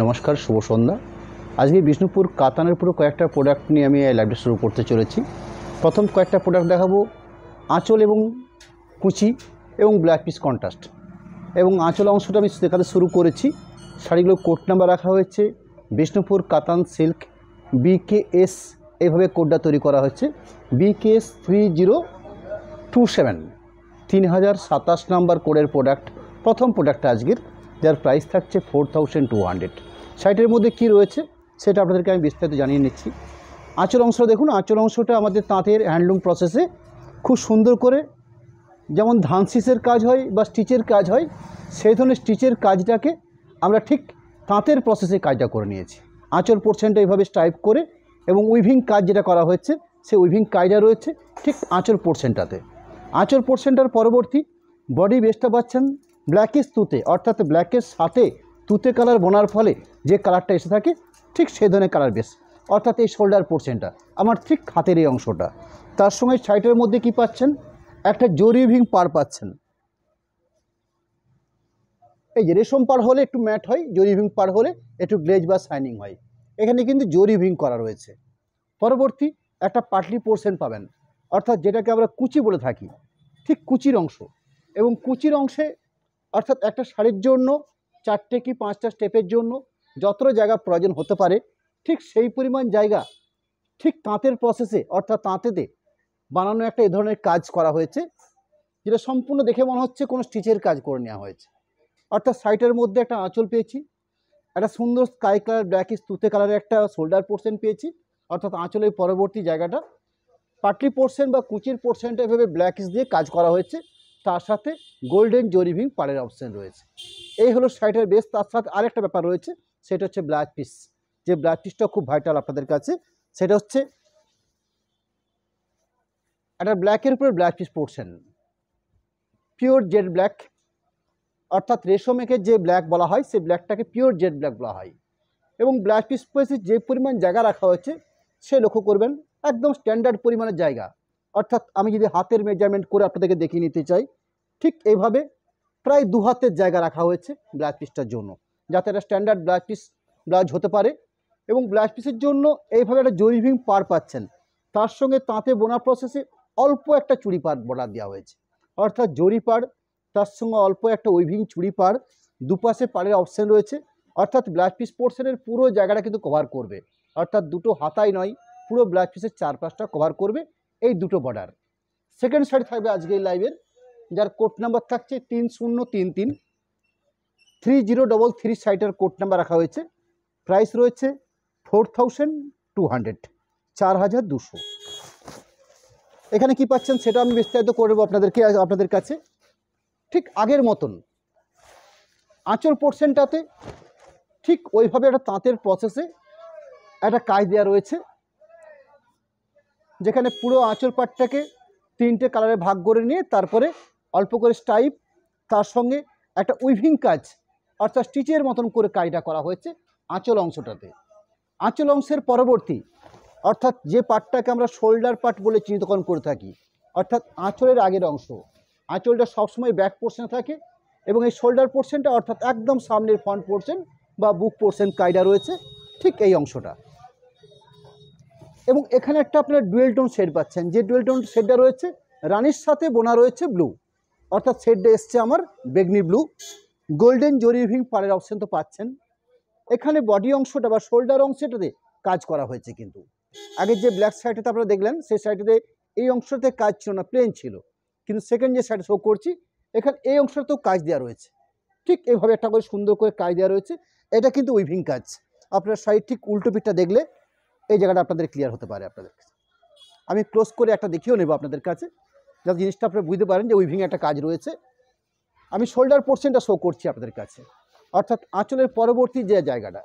নমস্কার শুভ সন্ধ্যা আজকে বিষ্ণুপুর কাতানের পুরো কয়েকটা প্রোডাক্ট নিয়ে আমি এই লাইভটা শুরু করতে চলেছি প্রথম কয়েকটা প্রোডাক্ট দেখাবো আঁচল এবং কুচি এবং ব্ল্যাক পিস কন্ট্রাস্ট এবং আঁচল অংশটা আমি দেখাতে শুরু করেছি শাড়িগুলো কোড নাম্বার রাখা হয়েছে বিষ্ণুপুর কাতান সিল্ক বিকেএস এভাবে কোডটা তৈরি করা হয়েছে BKS three zero two seven তিন হাজার সাতাশ নাম্বার কোডের প্রোডাক্ট প্রথম প্রোডাক্টটা আজকের যার প্রাইস থাকছে ফোর থাউজেন্ড টু হান্ড্রেড শার্টের মধ্যে কী রয়েছে সেটা আপনাদেরকে আমি বিস্তারিত জানিয়ে নিচ্ছি আঁচল অংশ দেখুন আঁচল অংশটা আমাদের তাঁতের হ্যান্ডলুম প্রসেসে খুব সুন্দর করে যেমন ধান কাজ হয় বা স্টিচের কাজ হয় সেই ধরনের স্টিচের কাজটাকে আমরা ঠিক তাঁতের প্রসেসে কাজটা করে নিয়েছি আঁচল পোর্শনটা এইভাবে স্ট্রাইপ করে এবং উইভিং কাজ যেটা করা হয়েছে সেই উইভিং কাজটা রয়েছে ঠিক আঁচল পোর্শনটাতে আঁচল পোর্শনটার পরবর্তী বডি বেসটা পাচ্ছেন ব্ল্যাকিস তুতে অর্থাৎ ব্ল্যাকের সাথে তুতে কালার বোনার ফলে যে কালারটা এসে থাকে ঠিক সেই ধরনের কালার বেস অর্থাৎ এই শোল্ডার পোর্শনটা আমার ঠিক হাতের এই অংশটা তার সঙ্গে সাইটের মধ্যে কি পাচ্ছেন একটা জরি ভিং পার পাচ্ছেন এই যে রেশম পার হলে একটু ম্যাট হয় জরি ভিং পার হলে একটু গ্লেজ বা শাইনিং হয় এখানে কিন্তু জরি ভিং করা রয়েছে পরবর্তী একটা পাটলি পোর্শন পাবেন অর্থাৎ যেটাকে আমরা কুচি বলে থাকি ঠিক কুচির অংশ এবং কুচির অংশে অর্থাৎ একটা শাড়ির জন্য চারটে কি পাঁচটা স্টেপের জন্য যতটা জায়গা প্রয়োজন হতে পারে ঠিক সেই পরিমাণ জায়গা ঠিক তাঁতের প্রসেসে অর্থাৎ তাঁতেতে বানানো একটা এ ধরনের কাজ করা হয়েছে যেটা সম্পূর্ণ দেখে মনে হচ্ছে কোনো স্টিচের কাজ করে নেওয়া হয়েছে অর্থাৎ সাইটের মধ্যে একটা আঁচল পেয়েছি একটা সুন্দর স্কাই কালার ব্ল্যাকিস তুতে কালারের একটা শোল্ডার পোর্শন পেয়েছি অর্থাৎ আঁচলের পরবর্তী জায়গাটা পাটলি পোর্শন বা কুচির পোর্শনটা এভাবে ব্ল্যাকিস দিয়ে কাজ করা হয়েছে তার সাথে গোল্ডেন জরিভিং পারের অপশান রয়েছে এই হলো শার্টের বেস তার সাথে আরেকটা ব্যাপার রয়েছে সেটা হচ্ছে ব্ল্যাক পিস যে ব্ল্যাক পিসটা খুব ভাইটাল আপনাদের কাছে সেটা হচ্ছে একটা ব্ল্যাকের উপরে ব্ল্যাক পিস পড়ছেন পিওর জেড ব্ল্যাক অর্থাৎ রেশমেকে যে ব্ল্যাক বলা হয় সেই ব্ল্যাকটাকে পিওর জেড ব্ল্যাক বলা হয় এবং ব্ল্যাক পিস পেয়েছে যে পরিমাণ জায়গা রাখা হয়েছে সে লক্ষ্য করবেন একদম স্ট্যান্ডার্ড পরিমাণের জায়গা অর্থাৎ আমি যদি হাতের মেজারমেন্ট করে আপনাদেরকে দেখিয়ে নিতে চাই ঠিক এইভাবে প্রায় দু হাতের জায়গা রাখা হয়েছে ব্লাউজ পিসটার জন্য যাতে একটা স্ট্যান্ডার্ড ব্লাউজ পিস ব্লাউজ হতে পারে এবং ব্লাউজ পিসের জন্য এইভাবে একটা জরিভিং পার পাচ্ছেন তার সঙ্গে তাঁতে বোনা প্রসেসে অল্প একটা চুড়ি পার বর্ডার দেওয়া হয়েছে অর্থাৎ জরি পাড় তার সঙ্গে অল্প একটা উইভিং চুড়ি পাড় দুপাশে পাড়ের অপশান রয়েছে অর্থাৎ ব্লাউজ পিস পোর্শনের পুরো জায়গাটা কিন্তু কভার করবে অর্থাৎ দুটো হাতাই নয় পুরো ব্লাউজ পিসের চারপাশটা কভার করবে এই দুটো বর্ডার সেকেন্ড সাইড থাকবে আজকে এই লাইভের যার কোড নাম্বার থাকছে তিন শূন্য তিন তিন থ্রি জিরো ডবল থ্রি সাইটের কোড নাম্বার রাখা হয়েছে প্রাইস রয়েছে ফোর থাউজেন্ড টু হান্ড্রেড চার হাজার দুশো এখানে কি পাচ্ছেন সেটা আমি বিস্তারিত করব আপনাদেরকে আপনাদের কাছে ঠিক আগের মতন আঁচল পোর্শনটাতে ঠিক ওইভাবে একটা তাঁতের প্রসেসে একটা কাজ দেওয়া রয়েছে যেখানে পুরো আঁচল পাটটাকে তিনটে কালারে ভাগ করে নিয়ে তারপরে অল্প করে স্টাইপ তার সঙ্গে একটা উইভিং কাজ অর্থাৎ স্টিচের মতন করে কাজটা করা হয়েছে আঁচল অংশটাতে আঁচল অংশের পরবর্তী অর্থাৎ যে পাটটাকে আমরা শোল্ডার পাট বলে চিহ্নিতকরণ করে থাকি অর্থাৎ আঁচলের আগের অংশ আঁচলটা সবসময় ব্যাক পোর্শনে থাকে এবং এই শোল্ডার পোর্শনটা অর্থাৎ একদম সামনের ফ্রন্ট পোর্শন বা বুক পোর্শন কায়দা রয়েছে ঠিক এই অংশটা এবং এখানে একটা আপনার ডুয়েল টোন শেড পাচ্ছেন যে ডুয়েল টোন শেডটা রয়েছে রানির সাথে বোনা রয়েছে ব্লু অর্থাৎ শেডটা এসছে আমার বেগনি ব্লু গোল্ডেন জরি উইভিং পাড়ের অপশান তো পাচ্ছেন এখানে বডি অংশটা বা শোল্ডার অংশটাতে কাজ করা হয়েছে কিন্তু আগের যে ব্ল্যাক সাইডটাতে আপনারা দেখলেন সেই সাইডটাতে এই অংশটাতে কাজ ছিল না প্লেন ছিল কিন্তু সেকেন্ড যে সাইডটা শো করছি এখানে এই অংশটাতেও কাজ দেওয়া রয়েছে ঠিক এইভাবে একটা করে সুন্দর করে কাজ দেওয়া রয়েছে এটা কিন্তু উইভিং কাজ আপনার সাইড ঠিক উল্টো পিঠটা দেখলে এই জায়গাটা আপনাদের ক্লিয়ার হতে পারে আপনাদের আমি ক্লোজ করে একটা দেখিয়েও নেব আপনাদের কাছে যাতে জিনিসটা আপনারা বুঝতে পারেন যে উইভিং একটা কাজ রয়েছে আমি শোল্ডার পোর্শনটা শো করছি আপনাদের কাছে অর্থাৎ আঁচলের পরবর্তী যে জায়গাটা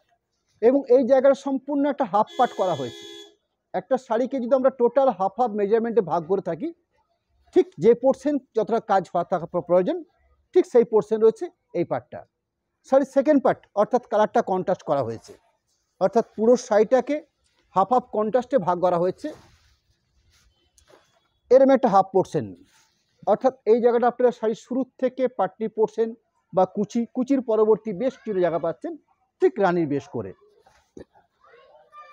এবং এই জায়গাটা সম্পূর্ণ একটা হাফ পাট করা হয়েছে একটা শাড়িকে যদি আমরা টোটাল হাফ হাফ মেজারমেন্টে ভাগ করে থাকি ঠিক যে পোর্শন যতটা কাজ হওয়া থাকা প্রয়োজন ঠিক সেই পোর্শন রয়েছে এই পার্টটা শাড়ির সেকেন্ড পার্ট অর্থাৎ কালারটা কন্ট্রাস্ট করা হয়েছে অর্থাৎ পুরো শাড়িটাকে হাফ হাফ কন্ট্রাস্টে ভাগ করা হয়েছে এরম একটা হাফ পড়ছেন অর্থাৎ এই জায়গাটা আপনারা শাড়ির শুরুর থেকে পাটনি পড়ছেন বা কুচি কুচির পরবর্তী বেশ কিছু জায়গা পাচ্ছেন ঠিক রানীর বেশ করে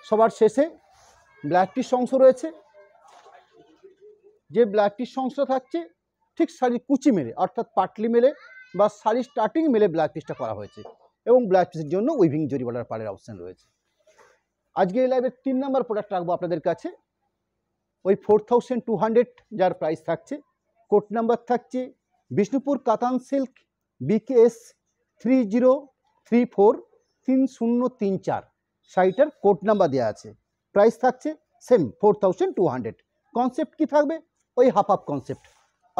সবার শেষে ব্ল্যাকটির অংশ রয়েছে যে ব্ল্যাকটির অংশ থাকছে ঠিক শাড়ির কুচি মেলে অর্থাৎ পাটলি মেলে বা শাড়ির স্টার্টিং মেলে ব্ল্যাক পিসটা করা হয়েছে এবং ব্ল্যাক পিসের জন্য উইভিং জরিওয়ালার পাড়ের অপশান রয়েছে আজকে এই লাইভের তিন নম্বর প্রোডাক্ট রাখবো আপনাদের কাছে ওই ফোর টু হান্ড্রেড যার প্রাইস থাকছে কোড নাম্বার থাকছে বিষ্ণুপুর কাতান silk BKS three zero three four তিন শূন্য তিন চার শাড়িটার কোড নাম্বার দেওয়া আছে প্রাইস থাকছে same four thousand two hundred concept কী থাকবে ওই হাফ হাফ কনসেপ্ট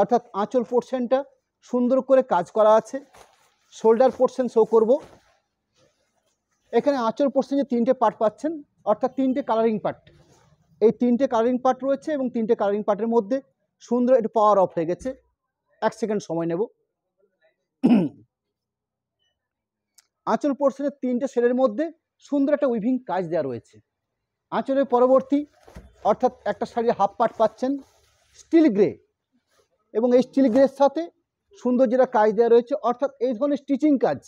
অর্থাৎ আঁচল পোর্শনটা সুন্দর করে কাজ করা আছে শোল্ডার পোর্শন শো করব এখানে আঁচল পোর্শন যে তিনটে পার্ট পাচ্ছেন অর্থাৎ তিনটে কালারিং পার্ট এই তিনটে কালারিং পার্ট রয়েছে এবং তিনটে কালারিং পার্টের মধ্যে সুন্দর একটু পাওয়ার অফ হয়ে গেছে এক সেকেন্ড সময় নেব আঁচল পোর্শনের তিনটে সেলের মধ্যে সুন্দর একটা উইভিং কাজ দেওয়া রয়েছে আঁচলের পরবর্তী অর্থাৎ একটা শাড়ির হাফ পার্ট পাচ্ছেন স্টিল গ্রে এবং এই স্টিল গ্রের সাথে সুন্দর যেটা কাজ দেওয়া রয়েছে অর্থাৎ এই ধরনের স্টিচিং কাজ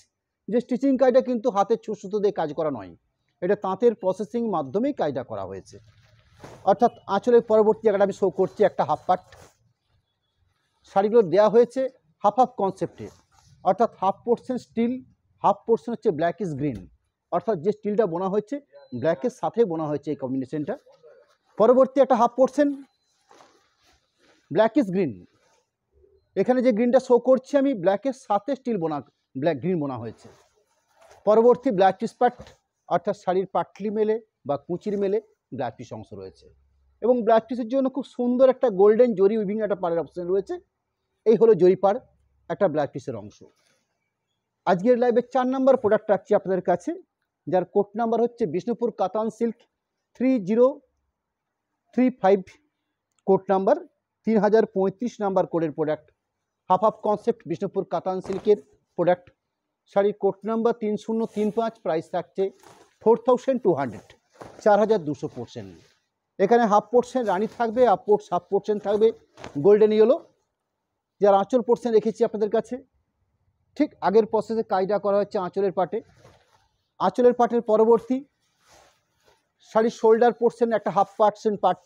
যে স্টিচিং কাজটা কিন্তু হাতে ছুট সুতো দিয়ে কাজ করা নয় এটা তাঁতের প্রসেসিং মাধ্যমেই কাজটা করা হয়েছে অর্থাৎ আঁচলের পরবর্তী জায়গাটা আমি শো করছি একটা হাফ পার্ট শাড়িগুলো দেওয়া হয়েছে হাফ হাফ কনসেপ্টে অর্থাৎ half portion steel half portion হচ্ছে ব্ল্যাক ইজ গ্রিন অর্থাৎ যে স্টিলটা বোনা হয়েছে ব্ল্যাকের সাথে বোনা হয়েছে এই কম্বিনেশনটা পরবর্তী একটা half portion blackish green এখানে যে গ্রিনটা শো করছি আমি ব্ল্যাকের সাথে স্টিল বোনা ব্ল্যাক গ্রিন বোনা হয়েছে পরবর্তী ব্ল্যাক ইস পার্ট অর্থাৎ শাড়ির পাটলি মেলে বা কুচির মেলে ব্ল্যাক পিস অংশ রয়েছে এবং ব্ল্যাক পিসের জন্য খুব সুন্দর একটা গোল্ডেন জরি উইভিং একটা পাড়ের অপশন রয়েছে এই হলো জরি পাড় একটা ব্ল্যাক পিসের অংশ আজকের লাইভে চার নাম্বার প্রোডাক্ট রাখছি আপনাদের কাছে যার কোড নাম্বার হচ্ছে বিষ্ণুপুর কাতান silk three zero three five code number তিন হাজার পঁয়ত্রিশ নাম্বার কোডের product half half concept Bishnupur কাতান সিল্কের প্রোডাক্ট শাড়ির কোড নাম্বার তিন শূন্য তিন পাঁচ প্রাইস থাকছে ফোর থাউজেন্ড টু হান্ড্রেড চার হাজার দুশো পার্সেন্ট এখানে হাফ পোর্শন রানি থাকবে হাফ পোর্স হাফ পোর্শন থাকবে গোল্ডেন ইয়েলো যার আঁচল পোর্শন রেখেছি আপনাদের কাছে ঠিক আগের প্রসেসে কাজটা করা হচ্ছে আঁচলের পাটে আঁচলের পাটের পরবর্তী শাড়ির শোল্ডার পোর্শন একটা হাফ পার্সেন্ট পার্ট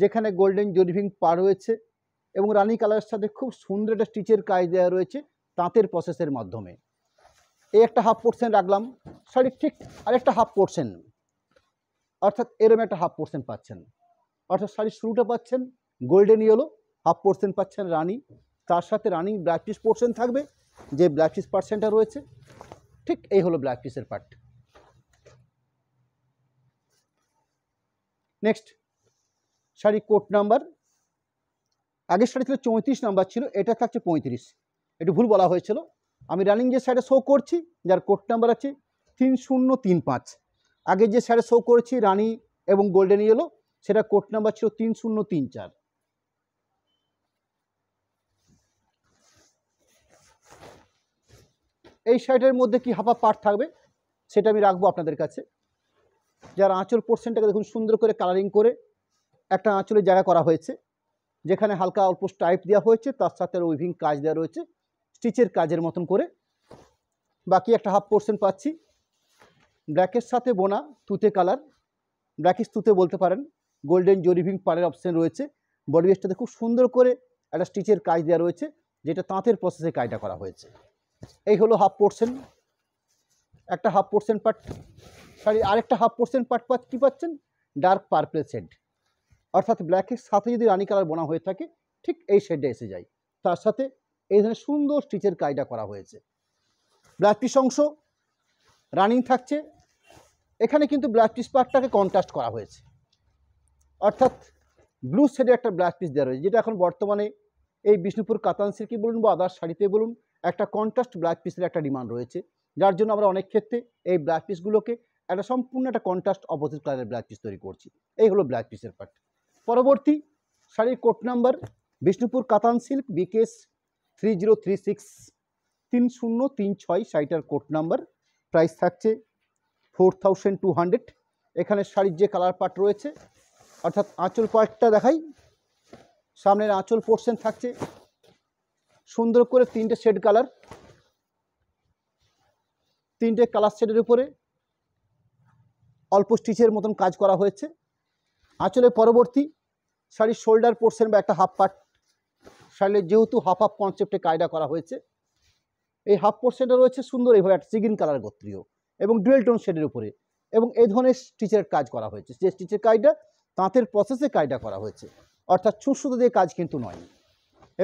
যেখানে গোল্ডেন জরিভিং পা রয়েছে এবং রানি কালারের সাথে খুব সুন্দর একটা স্টিচের কাজ দেওয়া রয়েছে তাঁতের প্রসেসের মাধ্যমে এই একটা হাফ পোর্শন রাখলাম শাড়ির ঠিক আরেকটা হাফ পোর্শন অর্থাৎ এরম একটা হাফ পার্সেন্ট পাচ্ছেন অর্থাৎ শাড়ির শুরুটা পাচ্ছেন গোল্ডেন ইয়েলো হাফ পার্সেন্ট পাচ্ছেন রানি তার সাথে রানিং ব্ল্যাক পিস পোর্সেন্ট থাকবে যে ব্ল্যাক পিস পার্সেন্টটা রয়েছে ঠিক এই হলো ব্ল্যাক পিসের part next sari coat number আগের শাড়ি ছিল চৌত্রিশ নাম্বার ছিল এটা থাকছে পঁয়ত্রিশ একটু ভুল বলা হয়েছিল আমি রানিং যে শাড়িটা শো করছি যার কোট নাম্বার আছে তিন শূন্য তিন পাঁচ আগে যে স্যারে শো করেছি রানি এবং গোল্ডেন ইয়েলো সেটা কোড নাম্বার ছিল তিন শূন্য তিন চার এই সাইডের মধ্যে কি হাফা পার্ট থাকবে সেটা আমি রাখবো আপনাদের কাছে যার আঁচল পোর্শনটাকে দেখুন সুন্দর করে কালারিং করে একটা আঁচলের জায়গা করা হয়েছে যেখানে হালকা অল্প স্টাইপ দেওয়া হয়েছে তার সাথে উইভিং কাজ দেওয়া রয়েছে স্টিচের কাজের মতন করে বাকি একটা হাফ পোর্শন পাচ্ছি ব্ল্যাকের সাথে বোনা তুতে কালার ব্ল্যাকিস তুতে বলতে পারেন গোল্ডেন জরিভিং পারের অপশান রয়েছে বডি বেসটাতে খুব সুন্দর করে একটা স্টিচের কাজ দেওয়া রয়েছে যেটা তাঁতের প্রসেসে কাজটা করা হয়েছে এই হলো হাফ পোর্শন একটা হাফ পোর্শন পার্ট সরি আরেকটা হাফ পোর্শন পার্ট পাচ্ কী পাচ্ছেন ডার্ক পার্পল শেড অর্থাৎ ব্ল্যাকের সাথে যদি রানি কালার বোনা হয়ে থাকে ঠিক এই শেডটা এসে যায় তার সাথে এই ধরনের সুন্দর স্টিচের কাজটা করা হয়েছে ব্ল্যাক পিস অংশ রানিং থাকছে এখানে কিন্তু ব্ল্যাক পিস পার্টটাকে কন্ট্রাস্ট করা হয়েছে অর্থাৎ ব্লু শেডে একটা ব্ল্যাক পিস দেওয়া রয়েছে যেটা এখন বর্তমানে এই বিষ্ণুপুর কাতান সিল্কি বলুন বা আদার শাড়িতে বলুন একটা কন্ট্রাস্ট ব্ল্যাক পিসের একটা ডিমান্ড রয়েছে যার জন্য আমরা অনেক ক্ষেত্রে এই ব্ল্যাক পিসগুলোকে একটা সম্পূর্ণ একটা কন্ট্রাস্ট অপোজিট কালারের ব্ল্যাক পিস তৈরি করছি এই হলো ব্ল্যাক পিসের পার্ট পরবর্তী শাড়ির কোট নাম্বার বিষ্ণুপুর কাতান silk BKS three zero three six তিন শূন্য তিন ছয় শাড়িটার কোট নাম্বার প্রাইস থাকছে ফোর থাউজেন্ড টু হান্ড্রেড এখানে শাড়ির যে কালার পার্ট রয়েছে অর্থাৎ আঁচল পার্টটা দেখাই সামনের আঁচল পোর্শন থাকছে সুন্দর করে তিনটে শেড কালার তিনটে কালার শেডের উপরে অল্প স্টিচের মতন কাজ করা হয়েছে আঁচলের পরবর্তী শাড়ির শোল্ডার পোর্শন বা একটা হাফ পার্ট শাড়ির যেহেতু হাফ হাফ কনসেপ্টে কায়দা করা হয়েছে এই হাফ পোর্শনটা রয়েছে সুন্দর এইভাবে একটা সিগিন কালার গোত্রীয় এবং ডুয়েল টোন শেডের উপরে এবং এই ধরনের স্টিচের কাজ করা হয়েছে যে স্টিচের কাজটা তাঁতের প্রসেসে কাজটা করা হয়েছে অর্থাৎ ছুটসুতো দিয়ে কাজ কিন্তু নয়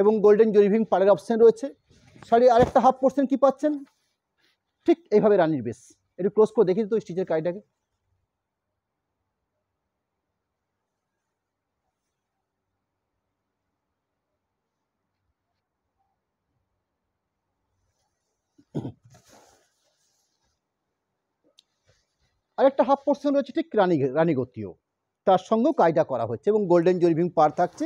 এবং গোল্ডেন জরিভিং পাড়ের অপশান রয়েছে শাড়ি আরেকটা হাফ পোর্শন কি পাচ্ছেন ঠিক এইভাবে রানির বেশ একটু ক্লোজ করে দেখি তো স্টিচের কাজটাকে আরেকটা হাফ পোর্শন রয়েছে ঠিক রানী রানীগতীয় তার সঙ্গেও কায়দা করা হচ্ছে এবং গোল্ডেন জরিভিং পার থাকছে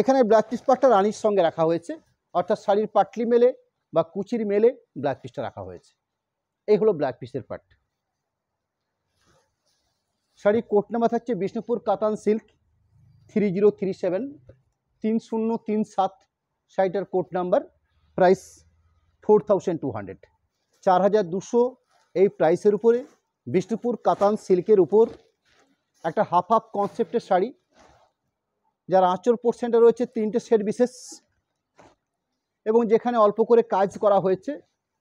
এখানে ব্ল্যাক পিস পাটটা রানীর সঙ্গে রাখা হয়েছে অর্থাৎ শাড়ির পাটলি মেলে বা কুচির মেলে ব্ল্যাক পিসটা রাখা হয়েছে এই হলো ব্ল্যাক পিসের পাট শাড়ির কোট নাম্বার থাকছে বিষ্ণুপুর কাতান silk three zero three seven তিন শূন্য তিন সাত শাড়িটার code number price four thousand two hundred চার হাজার দুশো এই প্রাইসের উপরে বিষ্ণুপুর কাতান সিল্কের উপর একটা হাফ হাফ কনসেপ্টের শাড়ি যার আঁচড় পোর্শনটা রয়েছে তিনটে শেড বিশেষ এবং যেখানে অল্প করে কাজ করা হয়েছে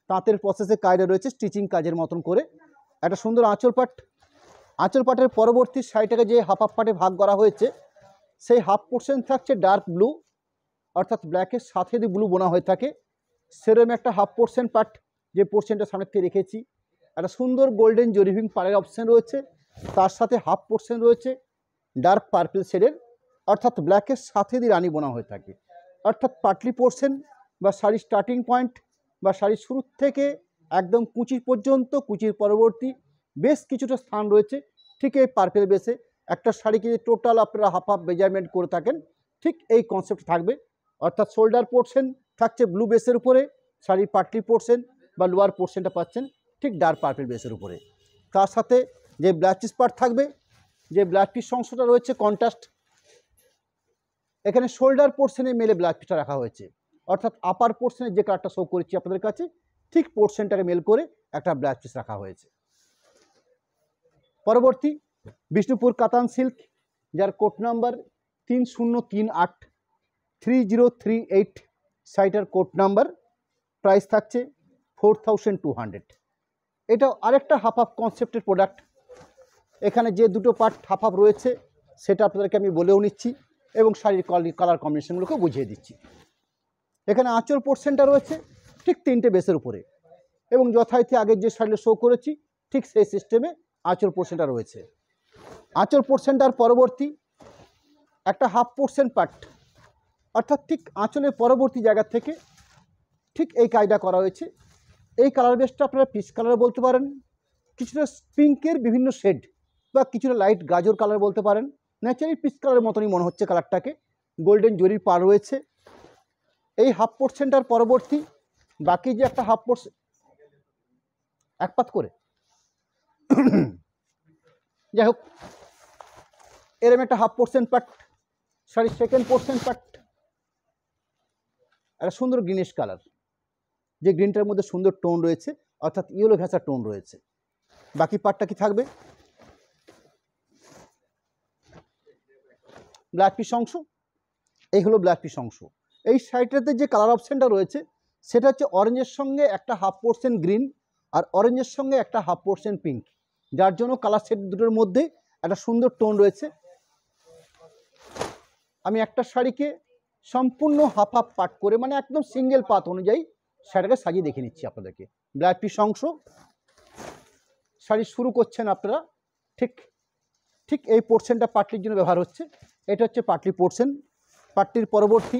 তাঁতের প্রসেসে কায়দা রয়েছে স্টিচিং কাজের মতন করে একটা সুন্দর আঁচড় পাট আঁচড় পাটের পরবর্তী শাড়িটাকে যে হাফ হাফ পাটে ভাগ করা হয়েছে সেই হাফ পোর্শন থাকছে ডার্ক ব্লু অর্থাৎ ব্ল্যাকের সাথে যদি ব্লু বোনা হয়ে থাকে সেরম একটা হাফ পোর্শন পাট যে পোর্শনটা সামনের থেকে রেখেছি একটা সুন্দর গোল্ডেন জরিভিং পাড়ের অপশান রয়েছে তার সাথে হাফ পোর্শন রয়েছে ডার্ক পার্পেল শেডের অর্থাৎ ব্ল্যাকের সাথে দিয়ে রানি বোনা হয়ে থাকে অর্থাৎ পাটলি পোর্শন বা শাড়ির স্টার্টিং পয়েন্ট বা শাড়ির শুরু থেকে একদম কুচি পর্যন্ত কুচির পরবর্তী বেশ কিছুটা স্থান রয়েছে ঠিক এই পার্পেল বেসে একটা শাড়িকে যে টোটাল আপনারা হাফ হাফ মেজারমেন্ট করে থাকেন ঠিক এই কনসেপ্ট থাকবে অর্থাৎ শোল্ডার পোর্শন থাকছে ব্লু বেসের উপরে শাড়ির পাটলি পোর্শন বা লোয়ার পোর্শনটা পাচ্ছেন ঠিক ডার্ক পার্পেল বেসের উপরে তার সাথে যে ব্ল্যাক পার্ট থাকবে যে ব্ল্যাক পিস অংশটা রয়েছে কন্ট্রাস্ট এখানে শোল্ডার পোর্শনে মেলে ব্ল্যাক পিসটা রাখা হয়েছে অর্থাৎ আপার পোর্শনে যে কার্ডটা শো করেছি আপনাদের কাছে ঠিক পোর্শনটাকে মেল করে একটা ব্ল্যাক পিস রাখা হয়েছে পরবর্তী বিষ্ণুপুর কাতান সিল্ক যার কোড নাম্বার তিন শূন্য তিন আট থ্রি জিরো থ্রি এইট সাইটার কোড নাম্বার প্রাইস থাকছে ফোর থাউজেন্ড টু হান্ড্রেড এটা আরেকটা হাফ হাফ কনসেপ্টের প্রোডাক্ট এখানে যে দুটো পার্ট হাফ হাফ রয়েছে সেটা আপনাদেরকে আমি বলেও নিচ্ছি এবং শাড়ির কালার কম্বিনেশনগুলোকে বুঝিয়ে দিচ্ছি এখানে আঁচল পোর্শনটা রয়েছে ঠিক তিনটে বেসের উপরে এবং যথারীতি আগের যে শাড়িটা শো করেছি ঠিক সেই সিস্টেমে আঁচল পোর্শনটা রয়েছে আঁচল পোর্শনটার পরবর্তী একটা হাফ পোর্শন পার্ট অর্থাৎ ঠিক আঁচলের পরবর্তী জায়গা থেকে ঠিক এই কাজটা করা হয়েছে এই কালার বেসটা আপনারা পিস কালার বলতে পারেন কিছুটা পিঙ্কের বিভিন্ন শেড বা কিছুটা লাইট গাজর কালার বলতে পারেন ন্যাচারালি পিস কালারের মতনই মনে হচ্ছে কালারটাকে গোল্ডেন জরির পার রয়েছে এই হাফ পোর্শনটার পরবর্তী বাকি যে একটা হাফ পোর্শন এক পাত করে যাই হোক এরম একটা half portion part sorry second portion part একটা সুন্দর গ্রিনিশ কালার যে গ্রিনটার মধ্যে সুন্দর টোন রয়েছে অর্থাৎ ইয়েলো ঘেঁষা টোন রয়েছে বাকি পার্টটা কি থাকবে ব্ল্যাক পিস অংশ এই হলো ব্ল্যাক পিস অংশ এই সাইডটাতে যে কালার অপশানটা রয়েছে সেটা হচ্ছে অরেঞ্জের সঙ্গে একটা হাফ পোর্সেন্ট গ্রিন আর অরেঞ্জের সঙ্গে একটা হাফ পোর্সেন্ট পিঙ্ক যার জন্য কালার সেট দুটোর মধ্যে একটা সুন্দর টোন রয়েছে আমি একটা শাড়িকে সম্পূর্ণ হাফ হাফ পাট করে মানে একদম সিঙ্গেল পাত অনুযায়ী সেটাকে সাজিয়ে দেখে নিচ্ছি আপনাদেরকে ব্ল্যাক পিস অংশ শাড়ি শুরু করছেন আপনারা ঠিক ঠিক এই পোর্শনটা পাটলির জন্য ব্যবহার হচ্ছে এটা হচ্ছে পাটলি পোর্শন পাটলির পরবর্তী